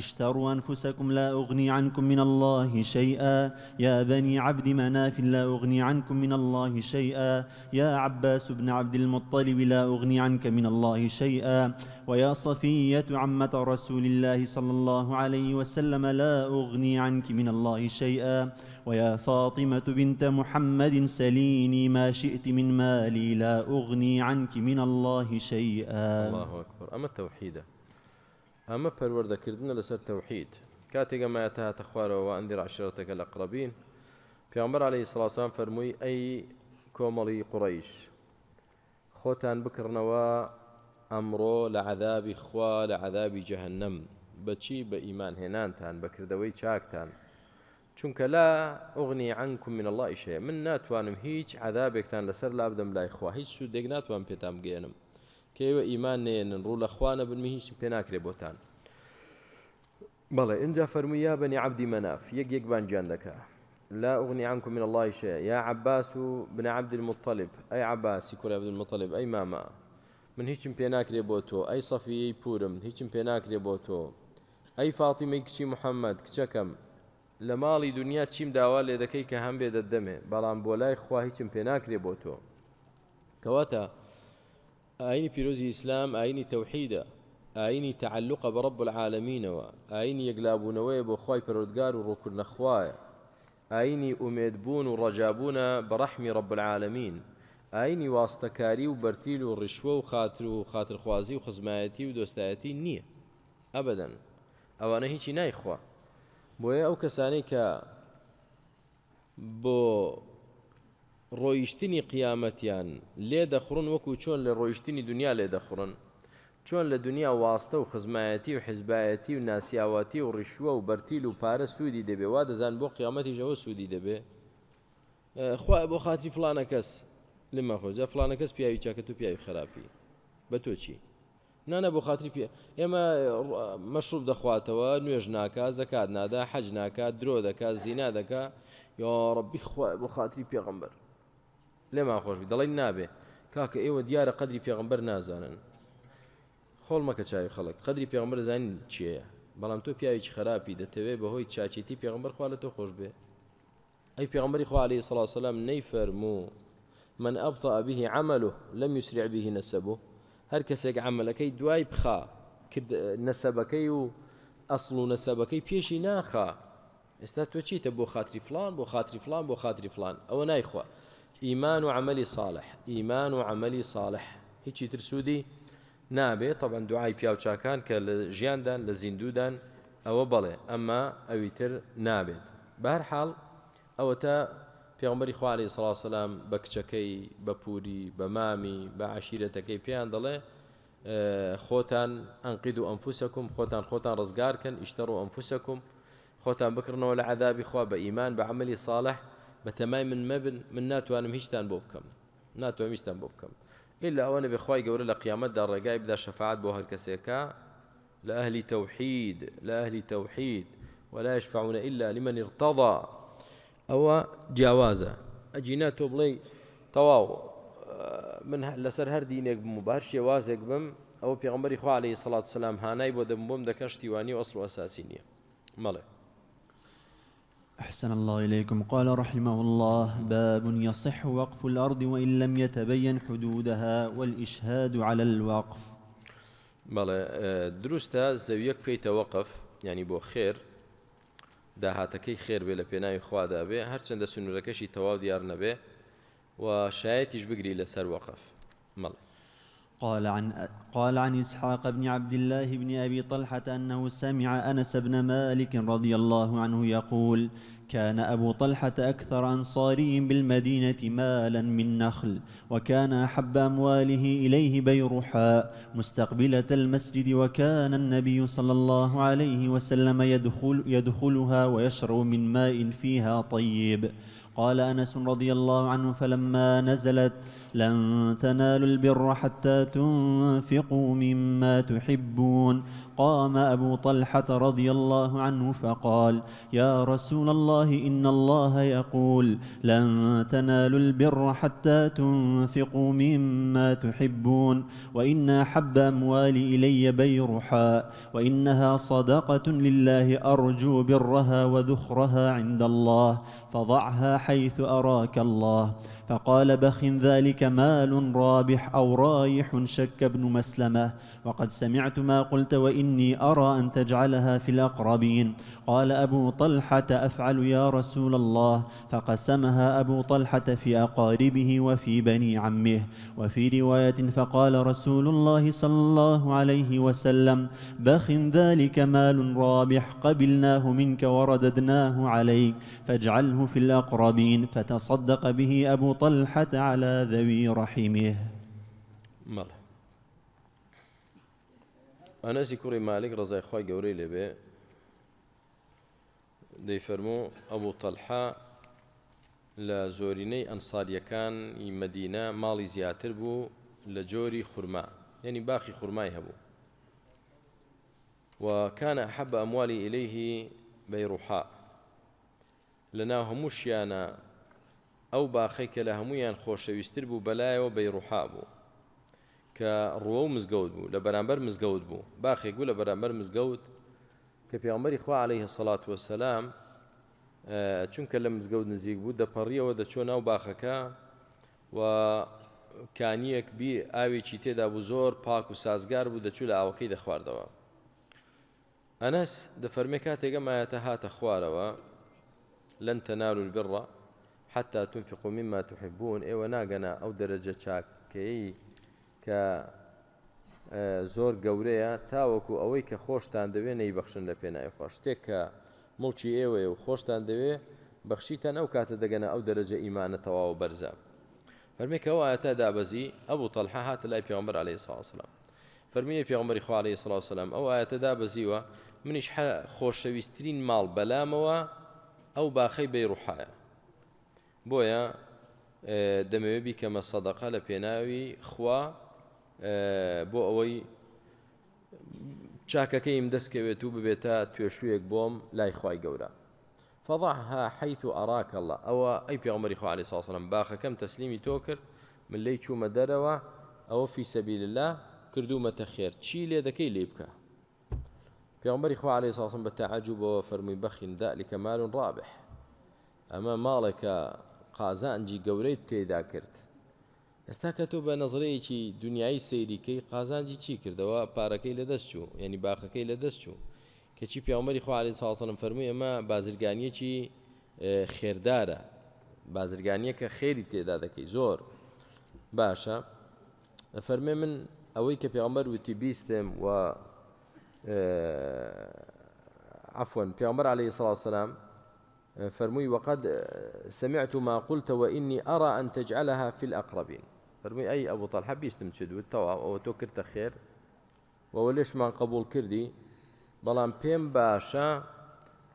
اشتروا أنفسكم لا أغني عنكم من الله شيئا يا بني عبد مناف لا أغني عنكم من الله شيئا يا عباس بن عبد المطلب لا أغني عنك من الله شيئا ويا صفية عمة رسول الله صلى الله عليه وسلم وسلم لا أغني عنك من الله شيئا ويا فاطمة بنت محمد سليني ما شئت من مالي لا أغني عنك من الله شيئا الله أكبر أما التوحيد أما برورد كردنا لسر توحيد كاتق ما يتهات تخوار وأنذر عشيرتك الأقربين في عمر عليه الصلاة والسلام فرمي أي كوملي قريش خوتان بكر ئەمڕۆ أمره لعذاب إخوة لعذاب جهنم بەچی بە ئیمان هێنانتان بەکردەوەی تان چونکە لا ئۆغنی عنكم من الله شيء من ناتوانم هیچ عذابێکتان تان لسر لابدم لای خوا هیچ سوودێک ناتوان پێتان بگێنم کەوە ئیمان نێنن ڕوو لە خوانە بنمی هیچ پێ ناکرێ بۆتان بەڵێ اینجا بني عبد مناف مەناف یەک بان دەکە لا أغني عنكم من الله شيء يا عباس بن عبد المطلب أي عباس يقول عبد المطلب أي ماما من هیچم بيناك ريبوتو اي صفي ئەی سەفی پورم هیچم ئەی فاتیمەی کچی محەممەد کچەکەم لە ماڵی دنیا چیم داوا لێ دەکەی کە هەم بێ دەدەمێ بەڵام بۆ لای خوا هیچم پێ ناکرێ بۆ تۆ کەواتە ئاینی پیرۆزی ئیسلام ئاینی تەوحیدە ئاینی تعلقە بە ڕب العالمینەوە ئاینی یەکلابوونەوەی بۆ خی پەرۆدگار و ڕۆکردنەخوایە ئاینی ئومێدبوون و ڕەجابوونە بە ڕەحمی ڕب العالمین ئاینی واستەکاری و بەرتیل و ڕیشوە و خاتر و خاترخوازی و خزمایەتی و دۆستایەتی نییە ئەبدەن ئەوانە هیچی نایخوا بۆیە ئەو کەسانی کە بۆ ڕۆیشتنی قیامەتیان لێ دەخڕن وەکو چۆن لە ڕۆیشتنی دنیا لێ دەخڕن چۆن لە دنیا واستە و خزمایەتی و حزبایەتی و ناسیاواتی و ڕیشوە و بەرتیل و پارە سوودی دەبێ وا دەزان بۆ قیامەتیشەوە سوودی دەبێ خخوای بۆ خاتی فلانە کەس لمە خۆزە فلانە کەس پیاوی چاکە و پیاوی خراپی بە تۆ چی؟ نانە بۆ خااتری پێ ئێمە مەشروب دەخواتەوە نوێژ ناکە زەکات نادا حەج ناکات درۆ دەکات زینا دەکا یاڕبی بۆ خااتری پێغمبەر لێمان خۆشبی دەڵی نابێ کاکە ئێوە دیارە قدری پێغمبەر نازانن خۆڵ مەکە چاوی خەڵک قدری پێغمبەر زانین چیە بەڵام تۆ پیاویی خراپی دەتەوێت بەهۆی چاچێتی پێغمبەر خوا لە تۆ خۆش بێ ئەی پێغمبەری خوالی سڵاوسلام نەیفەرموو من أبطأ به عمله لم يسرع به نسبه هەر عمل کی دوای بخا نەسەبەکەی و اصل نسب کی پیشی نخا است تو چی تبو خاطری فلان بو خاطری فلان بو خاطری فلان ئەوە خوا ایمان و عملی صالح ایمان و عملی صالح هیچی ترسوودی نابه طبعا دوعای پیاوچکان کە لە ژیاندان لە زیندودان ئەوە بڵێ ئەمما ئەویتر نابێت به هر حال او تا پێغمبەری عمر سڵاسەسلام عليه الصلاة والسلام پووری بە مامی بە عشیرەتەکەی پێیان دەڵێ خۆتان ئەنقید و خوتان خۆتان خۆتان ڕزگارکەن ئیشتەڕ و ئەمفوسەکم خۆتان بکردنەوە لە عذابی خوا بە عملی ساڵح من مبن من ناتوانم هیچتان بۆ بکەم ناتوانم هیچتان بۆ إلا ئللا ئەوەنە بخوای گەورە دار قیامەتدا دار بدا بوها الكسيكا لأهل توحيد لأهل توحيد ولا يشفعون إلا لمن ارتضى او جیاوازە أجينا تۆ تواو من لسر هر دینێک بم و باش شێوازێک بم ئەو پێغمبەری خوا عليه سەڵات سلام هانای بۆ دەم بۆم دەکەشتیوانی و ئەسڵ ئەساسی أحسن الله إليكم قال رحمه الله باب يصح وقف الأرض وإن لم يتبين حدودها والإشهاد على الوقف بلى آه، دروستا زويك بيت توقف يعني بو خير داهاتەکەی خێربێ لە پێناوی خوادابێ هەرچەندە سنوورەکەشی تەواو دیار نەبێ و شایەتیش بگری لەسەر وەقف مەڵی قال عن قال عن اسحاق بن عبد الله بن ابي طلحه انه سمع انس بن مالك رضي الله عنه يقول كان ابو طلحه اكثر انصاري بالمدينه مالا من نخل وكان احب امواله اليه بيرحاء مستقبله المسجد وكان النبي صلى الله عليه وسلم يدخل يدخلها ويشرب من ماء فيها طيب قال أنس رضي الله عنه فلما نزلت لن تنالوا البر حتى تنفقوا مما تحبون قام أبو طلحة رضي الله عنه فقال يا رسول الله إن الله يقول لن تنالوا البر حتى تنفقوا مما تحبون وإن حب أموال إلي بيرحاء وإنها صدقة لله أرجو برها وذخرها عند الله فضعها حيث أراك الله فقال بخ ذلك مال رابح أو رايح شك بن مسلمة وقد سمعت ما قلت وإني أرى أن تجعلها في الأقربين قال أبو طلحة أفعل يا رسول الله فقسمها أبو طلحة في أقاربه وفي بني عمه وفي رواية فقال رسول الله صلى الله عليه وسلم بخ ذلك مال رابح قبلناه منك ورددناه عليك فاجعله في الأقربين فتصدق به أبو طلحة على ذوي رحمه أنا سيكوري مالك مالک ڕزای قوري لبي دي فرمو أبو طلحة لا زوريني ئەنساریەکان مەدینە مدينة مالي زياتر بو لجوري خرماء يعني باقي خرماء هەبوو وكان أحب أموالي إليه بيروحاء لنا مشيانا ئەو باخەی کە لە هەمویان خۆشەویستتر بوو بەلایەوە بەی ڕوحا بوو کە ڕوە و مزگەوت بوو لە بەرامبەر مزگەوت بوو باخێک بوو لە بەرامبەر مزگەوت کە پیامەری خوا عليه سەڵات وەسەسلام چونکە لە مزگەوت نزیک بوو دەپەڕیەوە دەچۆ ناو باخەکە و کانیەک بی ئاوێکی تێدا بوو زۆر پاک و سازگار بوو دەچوو لە ئاوەکەی دەخواردەوە ئەنەس دەفەرمێ کاتێگەمایەتە هاتە خوارەوە لەن تەنال البڕە حتا تنفقوا مما تحبون ئێوە ناگەنا ئەو دەرەجە چاکەی کە زۆر گەورەیە تاوەکو ئەوەی کە خۆشتان دەوێت نەیبەخشن لە پێناایی خۆش شتێک کە مڵکی ئێوە و خۆشتان دەوێ بەخشیتان ئەو کاتە دەگەنە ئەو دەرەجە ئیمانە تەواو بەرزە فەرمیکەەوە ئاەتە دابەزی ئەبوو تەلحە هاتە لای پێمبەر عليه ساسلام فەرمیە پێمەری خوالی سلاسلام ئەو ئاەتە دابەزیوە منیش خۆشەویستترین ماڵ بەلامەوە ئەو باخەی بەیڕوحایە بويا دمي بیکەمە سەدەقا صدقه لبيناوي خوا بۆ ئەوەی چاکەکەیم دەستکەوێت بيتا ببێتە بوم بۆم لای خی فضعها حيث أراك الله أو أي بيغمر خو عليه الصلاة والسلام باخ كم تسليمي توكر من لي شو دروا أو في سبيل الله كردو متخير تشي لي ذكي ليبكا بيغمري خو عليه الصلاة والسلام بتعجب وفرمي بخ ذلك مال رابح أما مالك قازانجی گەورەی تێدا کرد ئێستا کە تۆ بە نەزرەیەکی دنیای سەیریکەی قازانجی چی کردەوە پارەکەی لەدەست چوو یعنی باخەکەی لەدەست چوو کەچی پیامەری خوارد ساسەم فەرمووی ئەمە بازرگانیەکی خێردارە بازرگانیە کە خێری تێدا دەکەی زۆر باشە فەرمێ من ئەوەی کە پیامەر وتی بیستم و عفون پیامبر عليه الصلاة والسلام فرمي وقد آه، سمعت ما قلت وإني أرى أن تجعلها في الأقربين فرمي أي أبو طلحة بيستم تشدو وتو أو كرت خير وليش ما قبول كردي بلان بيم باشا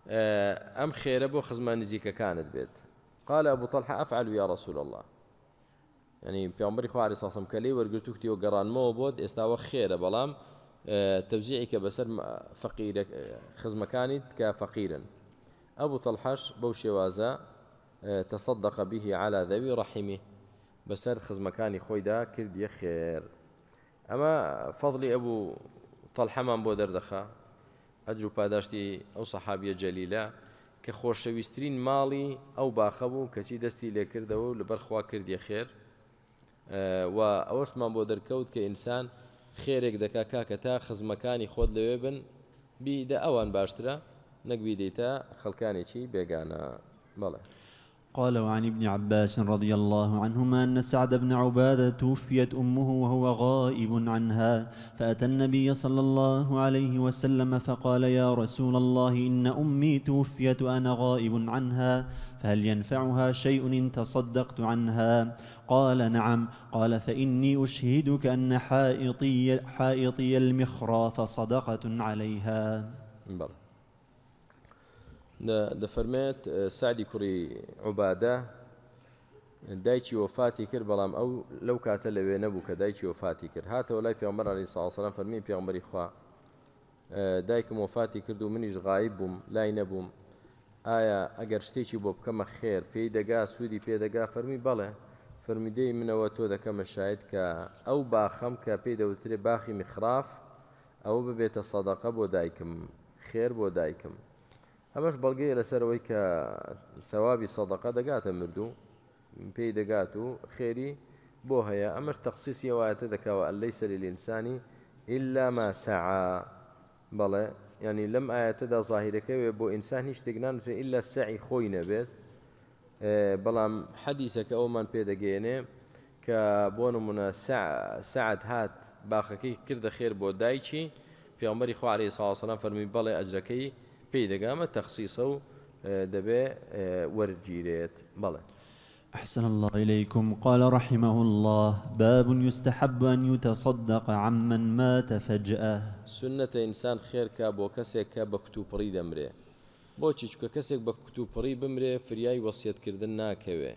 آه، أم خير أبو خزمان زيكا كانت بيت قال أبو طلحة أفعل يا رسول الله يعني پیامبری خو علی صاحب کلی ورگرتو کتیو قران مو بود استاو خیره بلام آه، توزيعك بسر فقيرك خزمکانید که كفقيرا ئەبوو تەلحەش بەو شێوازە تەسەدەق بیهی على ذەوی ڕەحیمی بەسەر خزمەکانی خۆیدا کردیە خێر ئەمە فەضلی ئەبوو تەلحەمان بۆ دەردەخا ئەجر و پاداشتی ئەو سەحابیە جەلیلە کە خۆشەویستترین ماڵی ئەو باخە بوو کەچی دەستی لێکردەوە و لەبەرخوا کردی خێر و ئەوەشمان بۆ دەرکەوت کە ئینسان خێرێک دەکا کاکە تا خزمەکانی خۆت لەوێ بن بیدە ئەوان باشترە نقبي ديتا شي بيغانا بلا قال وعن ابن عباس رضي الله عنهما أن سعد بن عبادة توفيت أمه وهو غائب عنها فأتى النبي صلى الله عليه وسلم فقال يا رسول الله إن أمي توفيت وأنا غائب عنها فهل ينفعها شيء إن تصدقت عنها قال نعم قال فإني أشهدك أن حائطي, حائطي المخرى فصدقة عليها بلى دەفەرمێت سادی کوڕی عوبادە دایکی وفاتی کرد بەڵام ئەو لەو کاتە لەوێ نەبوو کە دایکی وفاتی کرد هاتەوە لای پێمەری ساسەران فەرمی پێمەری خوا دایکم وفاتی کرد و منیش غایب بووم لای نەبووم ئایا ئەگەر شتێکی بۆ بکەمە خێر پێی دەگا سوودی پێدەگا فەرمی بەڵێ فەرمیدەی منەوە تۆ دەکەمە شاید کە ئەو باخەم کە پێی دەوترێ باخی میخراف ئەو ببێتە سەدەقە بۆ دایکم خێر بۆ دایکم ئەمەش بلقي إلى کە ثەوابی صدقة دقات مردوو من بي دقاتو خيري بۆ هەیە ئەمەش تەخصیسی وایەتە دەکەوە ئەلەی سەری لینسانی إلا ما سعى آيات ذا لەم ئاەتەدا ظاهیرەکەوێ بۆ ئینسان هیچ شتێکنانژێ ئللا سعی خۆی نەبێت اه، بەڵام حەدیسەکە بي پێدەگەێنێ كبون من سع سعد هات باخەکەی کردە في عمر دایکی عليه خوارێ ساوەسەلام فرمي بلى أجركي پێی دەگامە تخصيصه آه، دباء آه، ورجيريت بلد أحسن الله إليكم قال رحمه الله باب يستحب أن يتصدق عمن مات فجأة سنة إنسان خير كاب وكسك كاب كتوب ريد أمره بۆچی چکە بكتوب ريد أمره بمرێ فریای وەسیەتکردن ناکەوێ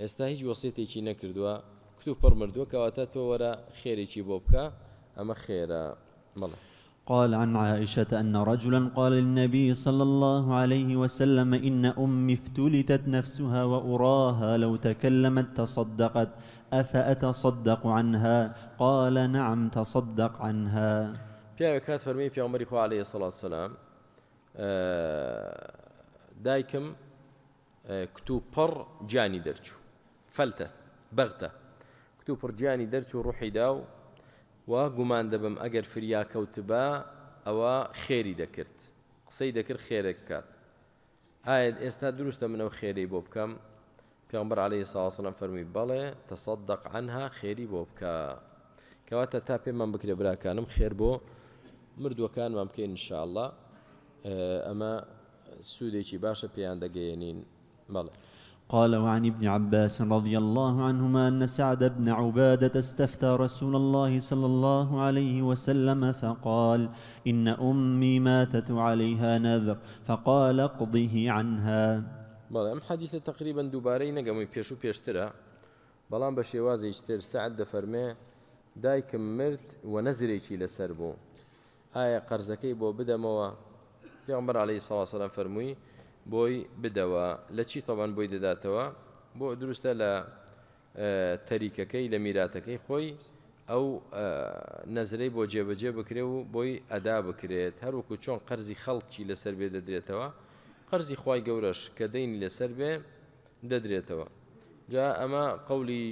ئێستا هیچ وەسیێتێکی نەکردووە کتوپەر مردووە کەواتە تۆ وەرە خێرێکی كي بوبكا أما خيرا ملا قال عن عائشة أن رجلا قال للنبي صلى الله عليه وسلم إن أمي افتلتت نفسها وأراها لو تكلمت تصدقت أفأتصدق عنها قال نعم تصدق عنها پیاوێک کات فرمي في خوا عليه دايكم كتوب بر جاني درجو فلتة بغتة كتوب بر جاني درجو روحي داو و گومان دەبم ئەگەر فریاکەوتبا ئەوە خێری دەکرد قسەی دەکرد خێرە بکات ئاید ئێستا دروستە منەوە خێرەی بۆ بکەم پێمبەر عليه ساسەڵم فەرمی بەڵێ تەسەدەق عنها خێری بۆ بکە کەواتە تا پێمان بکرێ براکانم خێر بۆ مردووەکانمان بکەین انشاءله ئەمە سوودێکی باشە پێیان دەگەیەنین مەڵێ قال وعن ابن عباس رضي الله عنهما ان سعد بن عباده استفتى رسول الله صلى الله عليه وسلم فقال ان امي ماتت عليها نذر فقال اقضه عنها ام حەدیثە تقريبا دوبارين نەگەمەوەی بيشو و پێشترە ام بە يشتر سعد دايك مرت ونزري و سربو ايه قرزكي بو قەرزەکەی بۆ عمر عليه الصلاه والسلام فرموي بۆی بدەوە لە چی تەوان بۆی دەداتەوە بۆ دروستە لە تەریکەکەی لە میراتەکەی خۆی ئەو نەزرەی بۆ جێبەجێ بکرێ و بۆی ئەدا بکرێت هەروکو چۆن قەرزی خەڵکی لەسەر بێ دەدرێتەوە قەرزی خی گەورەش کە دەینی لەسەر بێ دەدرێتەوە جا ئەمە قولی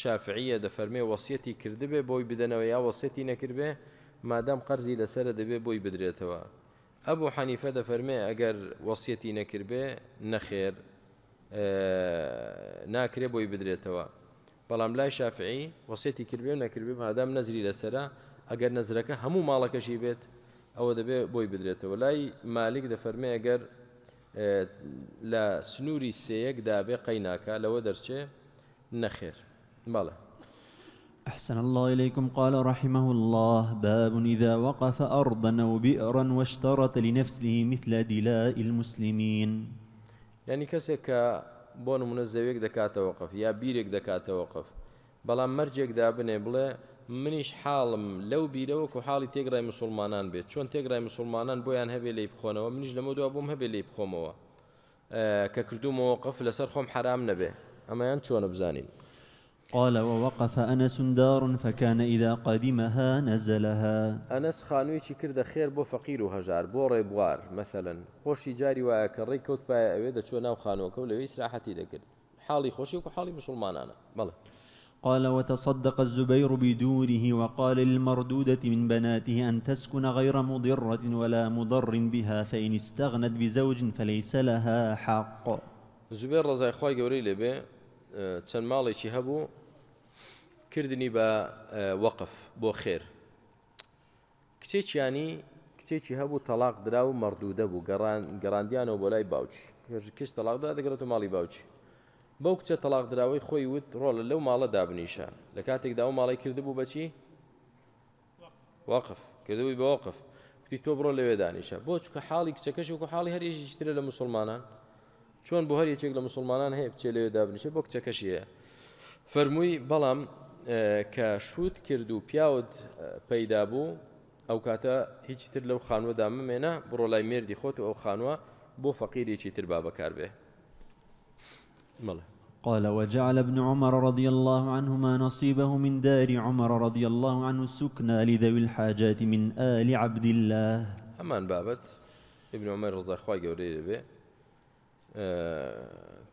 شافعیە دەفەرمێ وەسیەتی کردبێ بۆی بدەنەوە یا وەسێتی نەکردبێ مادام قەرزی لەسرە دەبێ بۆی بدرێتەوە ئەبوو حەنیفە دەفەرمێ ئەگەر وەسیەتی نەکردبێ نەخێر ناکرێ بۆی بدرێتەوە بەڵام لای شافعی وەسیەتی کردێ و نەکردێ مادام نەزری لەسرە ئەگەر نەزرەکە هەموو ماڵەکەشی بێت ئەوە دەبێت بۆی بدرێتەوە لای مالک دەفەرمێ ئەگەر لە سنووری سەیەک دابێ قەیناکە لەوە دەرچێ نەخێر بەڵە أحسن الله إليكم قال رحمه الله باب إذا وقف أرضا أو بئرا واشترط لنفسه مثل دلاء المسلمين يعني كسك بون منزويك دكا توقف يا بيرك دكا توقف بلا مرجك دابني بلا منیش حالم لو بیرەوەکو وحالي تێگرای مسلمانان بيت شون تێگرای مسلمانان بۆیان هبي لي بخۆنەوە منیش لەمە دو بووم لي لی آه ككردو موقف قف لەسەر خۆم حرام نەبێ ئەمەیان چۆنە بزانین قال ووقف أنس دار فكان إذا قدمها نزلها أنس خانوي كرد خير بو فقير وهجار بو ريبوار مثلا خوشي جاري وآكل ريكوت باي ويدا تشوناو خانوكو لو إسراحتي دكر حالي خوشي وحالي مسلمان أنا بلا قال وتصدق الزبير بدوره وقال للمردودة من بناته أن تسكن غير مضرة ولا مضر بها فإن استغنت بزوج فليس لها حق زبير رزاي خوي قولي لبي تنمالي هبو کردنی بە وەقف بۆ خێر کتێکیانی کتێکی هەبوو تەلاق درا و مەردوودە بوو گەڕاندیانەوە بۆ لای باوچی کەش تەلاقدا دەگرێت و ماڵی باوچی بەو کچە تەلاق دراوەی خۆی وت ڕۆلە لەو ماڵە دابنیشە لە کاتێکدا و ماڵی کردبوو بەچی واقف کردبووی بەوەقف کتی تۆ بڕۆ لەوێ دانیشە بۆ چکە حاڵی کچەکەش وکو حاڵی هەرێکیشترە لە مسلمانان چۆن بۆ هەر یەکێک لە مسلمانان هەیە بچێ لەوێ دابنیشە بۆ کچەکەشیە فەرمووی بەڵام آه، کە شووت کرد و پیاوت آه، پەیدا بوو ئەو کاتە هیچی تر لەو خانوەدا ممێنە بڕۆ لای مێردی خۆت و ئەو خانووە بۆ فەقیرێکی تر بابا بەکار بێ مڵە قال وجعل ابن عمر رضي الله عنهما نصيبه من دار عمر رضي الله عنه السكنى لذوي الحاجات من آل عبد الله أمان بابت ابن عمر رضي الله عنه لبي آه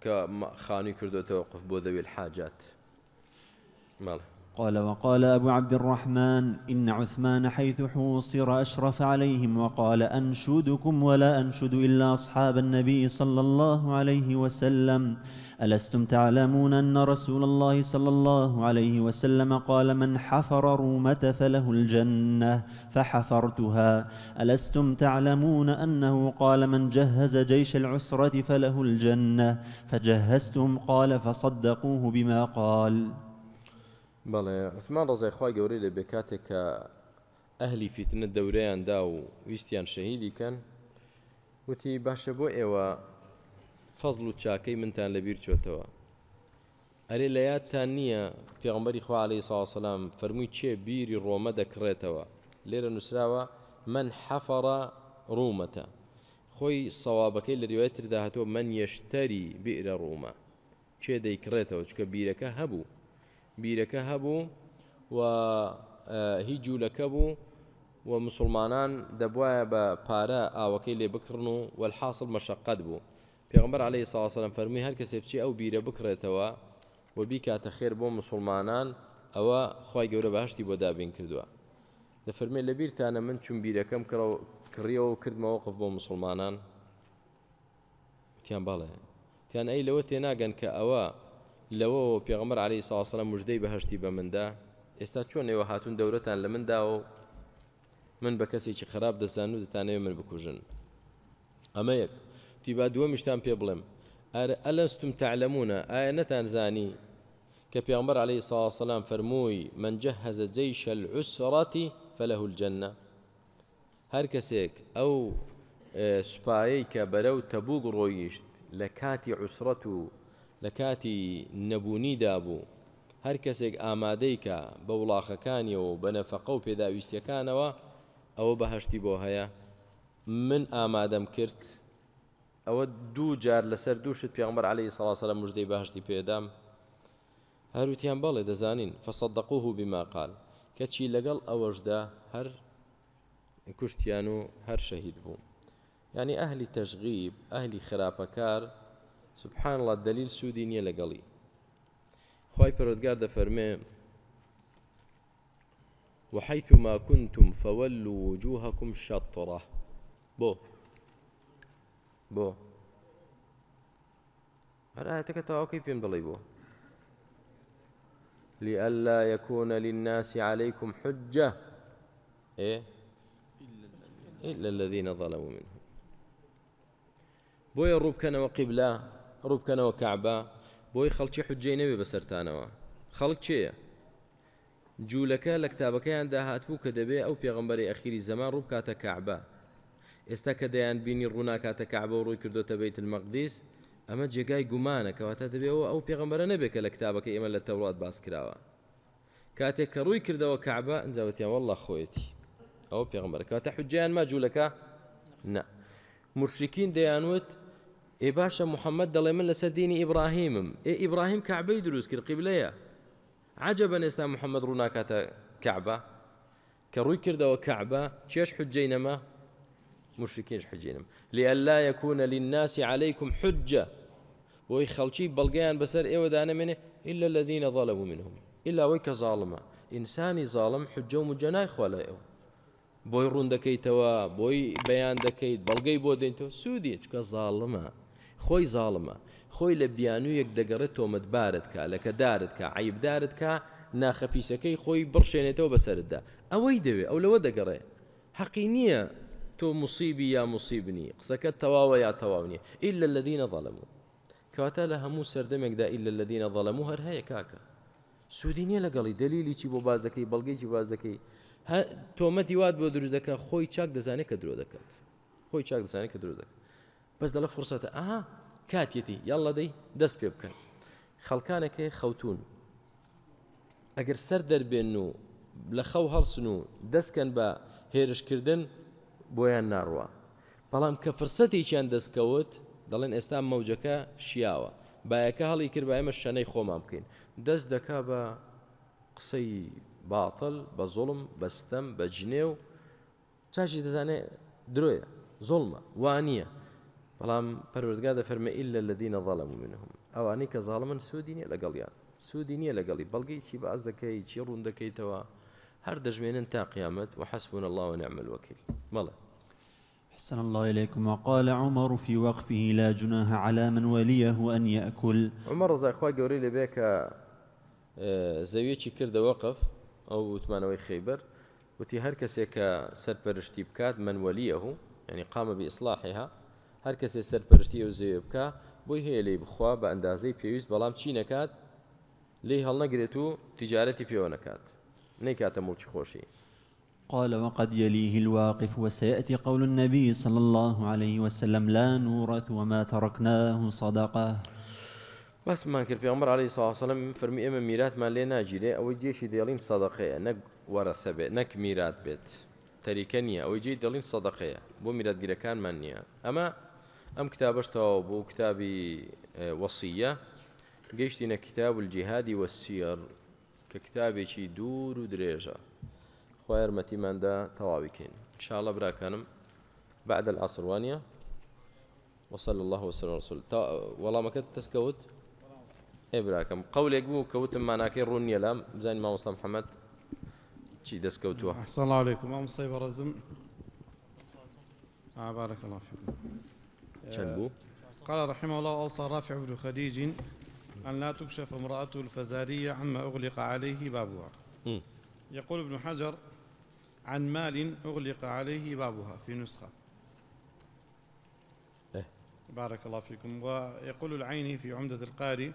كخاني كردو توقف بو ذوي الحاجات ماله قال وقال أبو عبد الرحمن إن عثمان حيث حوصر أشرف عليهم وقال أنشدكم ولا أنشد إلا أصحاب النبي صلى الله عليه وسلم ألستم تعلمون أن رسول الله صلى الله عليه وسلم قال من حفر رومة فله الجنة فحفرتها ألستم تعلمون أنه قال من جهز جيش العسرة فله الجنة فجهزتم قال فصدقوه بما قال بەڵێ عسمان ڕزای خوا گەورەی لە بێکاتێک کە ئەهلی فیتنە دەورەیاندا و ویستیان شەهیدی کەن وتی باشە بۆ ئێوە فەزل و چاکەی منتان لەبیر چۆتەوە ئەرێ لە یادتان نییە پێغمبەری خوا عليهەی ساسەسلام فەرمووی چێ بیری ڕۆمە دەکڕێتەوە لێرە نووسراوە من حەفەڕە ڕوومەتە خۆی سەوابەکەی لە ریوایتردا هاتۆ من یەشتەری بیرە ڕوومە چێ دەیکڕێتەوە چکە بیرەکە هەبوو بیرەکە هەبوو و هیچ جوولەکە بوو و مسلمانان دەبواە بە پارە ئاوەکەی لێ بکڕن و وەحاصل مەشقەت بوو پێغمبەر عليه ساسەلم فەرمی هەر کەسێ بچی ئەو بیرە بکرێتەوە و بیکاتە خێر بۆ مسلمانان ئەوە خی گەورە بەهشتی بۆ دابین کردووە دەفەرمێ لە بیرتانە من چون بیرەکەم کڕیەوە کردمەوەقف بۆ مسلمانان تیان باڵێ تیان ئەی لەوە تێناگەن کە ئەوە لەوە پێغمەر علی ساسەە مژدەی بەهشتی بە مندا ئێستا چۆنێەوە هاتون دەورەتان لە مندا و من خراب دسانو دتاني من بكوجن أما يك تي ئەمە یەک تیبا دووە میشتان پێ بڵێم ئەلەستم تعلمونە ئایا نەتانزانی کە پێغمبەر عليه ساسەسلام فرموي من جهز جيش العسرة فله الجنة هەر کەسێک ئەو سوپایی کە بەرەو تەبوو ڕۆیشت لە کاتی لە کاتی نەبوونیدا بوو هەر کەسێک ئامادەی کە بە وڵاخەکانیەوە بە نەفەقە و پێداویستیەکانەوە ئەوە بەهشتی بۆ هەیە من ئامادەم کرد ئەوە دوو جار لەسەر دووشت پێغمبەر عليهەی سەڵاسەرە مژدەی بەهشتی پێدام هەروتیان بەڵێ دەزانین فەسەدەقوه بما قال کەچی لەگەڵ ئەوەشدا هەر کوشتیان و هەر شەهید بوو. ینی ئەهلی تەژغیب ئەهلی خراپەکار سبحان الله دلیل سودی نییە لەگەڵی خی پرۆتگار وحيث وحيثما كنتم فولوا وجوهكم شطرة بو بو هەرایەتەکە تەواوکەی پێم دەڵی بو لئلا يكون للناس عليكم حجة إيه؟ إلا الذين ظلموا منهم بويا كان وقبلا ڕووبکەنەوە کعبا بۆی خەڵکی حجێ نەوێ بەسەرانەوە خەڵک چێە جوولەکە لە کتابەکەیان داهات بوو کە دەبێ ئەو پێغمبەری ئەخیری زەمان ڕووبکاتە کعبا ئێستا کە دەیان بینی ڕووناکاتە کعبە و ڕووی کردوتە بیت المەقدیس ئەمە جێگای گومانەکەواتە دەبێەوە ئەو پێغمبەرە نەبێت کە لە کتابەکە ئێمە لە تەوڵات باس کراوە کاتێک کە ڕووی کردەوە کعبە ئەنجاوتیان وەڵە خۆیەتی ئەو پێغمبەرەکەواتە حجیان ما جوولەکە نه مشرکین دەیانوت اي باشا محمد دلي من لسر ديني ابراهيم اي ابراهيم كعبه يدروس کرد قیبلەیە عجبا بە محمد محەممەد كعبه كروي كرده وكعبه کردەوە کعبە چێش حجینەما لئلا يكون للناس عليكم حجة بۆی خەڵکی بسر بەسەر إيوه ودانا منه إلا الذين ظلموا منهم إلا ويك ظالمه إنسان ظالم حجه و مجەنای خوا بوي ئێوە بۆی بوي دەکەیتەوە بۆی بەیان دەکەیت بەڵگەی خۆی زاڵمە خۆی لە بیانویەک دەگەڕێت تۆمەتبارت کا لەکەدارت کا عیبدارت کا ناخەپیسەکەی خۆی بڕشێنێتەوە بەسەردا ئەوەی دەوێت ئەو لەوە دەگەڕێ حەقی نییە تۆ مصیبی یا مصیبنی قسەکە تەواوە یا تەواو نیە ئیل لە لەدینە ظەڵەمو کەواتە لە هەموو سەردەمێکدا ئیل لە لەدینە ظەڵەمو هەر هەیە کاکە سوودی نییە لەگەڵی دلیلی چی بۆ باز دەکەی بەڵگەیکی باز دەکەی تۆمەتی وات بۆ دروست دەکە خۆی چاک دەزانێت کە درۆ دەکات خۆی چاک دەزانێت کە درۆ دەکات بەس دەڵە فرسەتە ئاها کاتیەتی یاڵ لەدەی دەست پێ بکەن خەڵکانەکەی خەوتون ئەگەر سەر دەربێن و لە خەو هەڵسن و دەستکەن بە هێرشکردن بۆیان ناڕوە بەڵام کە فرسەتێکیان دەستکەوت دەڵێن ئێستا مەوجەکە شیاوە بایەکە هەڵی کرد بە ئێمە شەنەی خۆمان بکەین دەست دەکا بە قسەی باتڵ بە زۆڵم بەستەم بە جنێ و چاشی دەزانێت درۆیە زۆڵمە وانە بەڵام قاده دەفەرمە إلا الذين ظلموا منهم أو أنيك زاڵمن سوودی نیە لەگەڵیان سوودی بلقي شيء بەڵگەی ذكي شيء رون ذكي توا هردج من دەژمێنن قيامت وحسبنا الله ونعم الوكيل ملا حسن الله إليكم وقال عمر في وقفه لا جناه على من وليه أن يأكل عمر رضي أخوة قوري لبيك زويتي كرد وقف أو وتمانەوەی خەیبەر وتی وتي کەسێکە سەرپەرشتی بکات من وليه يعني قام بإصلاحها هر کس سر ئەو او زیب که بوی هیلی بخوا با اندازه پیویز بلام چی نکات نەکات لێی هەڵنەگرێت و تجارەتی پێوە نکات نەیکاتە مڵکی خوشی قال وقد يليه الواقف وسيأتي قول النبي صلى الله عليه وسلم لا نورث وما تركناه صدقه بس ما كر بيغمبر عليه الصلاة والسلام فرمي إما ميرات ما لنا جيلي أو جيش ديالين صدقة نك ورثة بيت نك ميرات بيت تريكانية أو جيش ديالين صدقة بو ميرات كان مانية أما ام كتابش توابو كتابي آه، وصيه قشتنا كتاب الجهاد والسير ككتابي شي دور ودريجة خير متي من دا توابكين ان شاء الله براكنم بعد العصر وانيا وصلى الله وسلم رسول تا... والله ما كنت تسكوت ابراكم إيه قولي اقبو كوت ما ناكي روني لام زين ما وصل محمد شي دسكوت احسن الله عليكم ام مصيبة رزم آه بارك الله فيكم چەندبوو قال رحمه الله أوصى رافع بن خديج أن لا تكشف امرأته الفزارية عما أغلق عليه بابها يقول ابن حجر عن مال أغلق عليه بابها في نسخة بارك الله فيكم ويقول العيني في عمدة القاري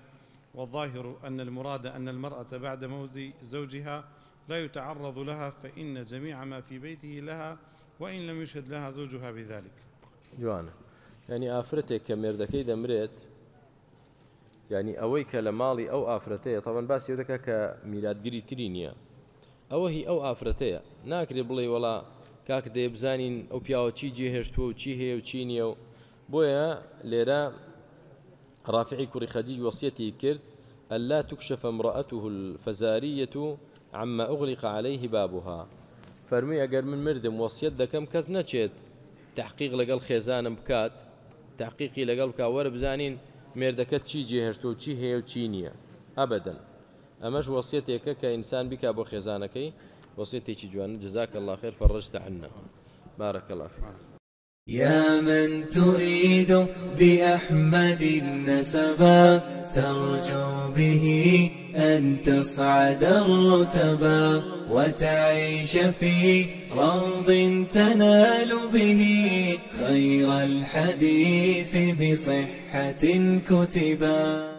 والظاهر أن المراد أن المرأة بعد موت زوجها لا يتعرض لها فإن جميع ما في بيته لها وإن لم يشهد لها زوجها بذلك جوانا ینی ئافرەتێک کە مێردەکەی دەمرێت ینی ئەوەی کە لە ماڵی ئەو ئافرەتەیە تاوان باسی دەکە کە میراتگیری تری نییە ئەوە هی ئەو ئافرەتەیە ناکرێ بڵێ وڵا کاک دێ بزانین ئەو پیاوە چی جێهێشتووە و چی هەیە و چی نییە و بۆیە لێرە رافعی کوڕی خەدیج وەسیەتی کرد ئەللا تکشف امرأته الفەزاریە عما أغلق عليه بابها فەرمی ئەگەر من مردم وەسیەت دەکەم کەس نەچێت تحقیق لەگەڵ خێزانم بکات تحقيقي لقال کا وەربزانین مێردەکەت چی جێهێشت و چی هەیە و چی نییە ئەبدەن ئەمەش وەسیێتێکە کە ئینسان بک بۆ خێزانەکەی الله خير فرجت عنا بارك الله فيك يا من تريد بأحمد النسبا ترجو به أن تصعد الرتبا وتعيش في روض تنال به خير الحديث بصحة كتبا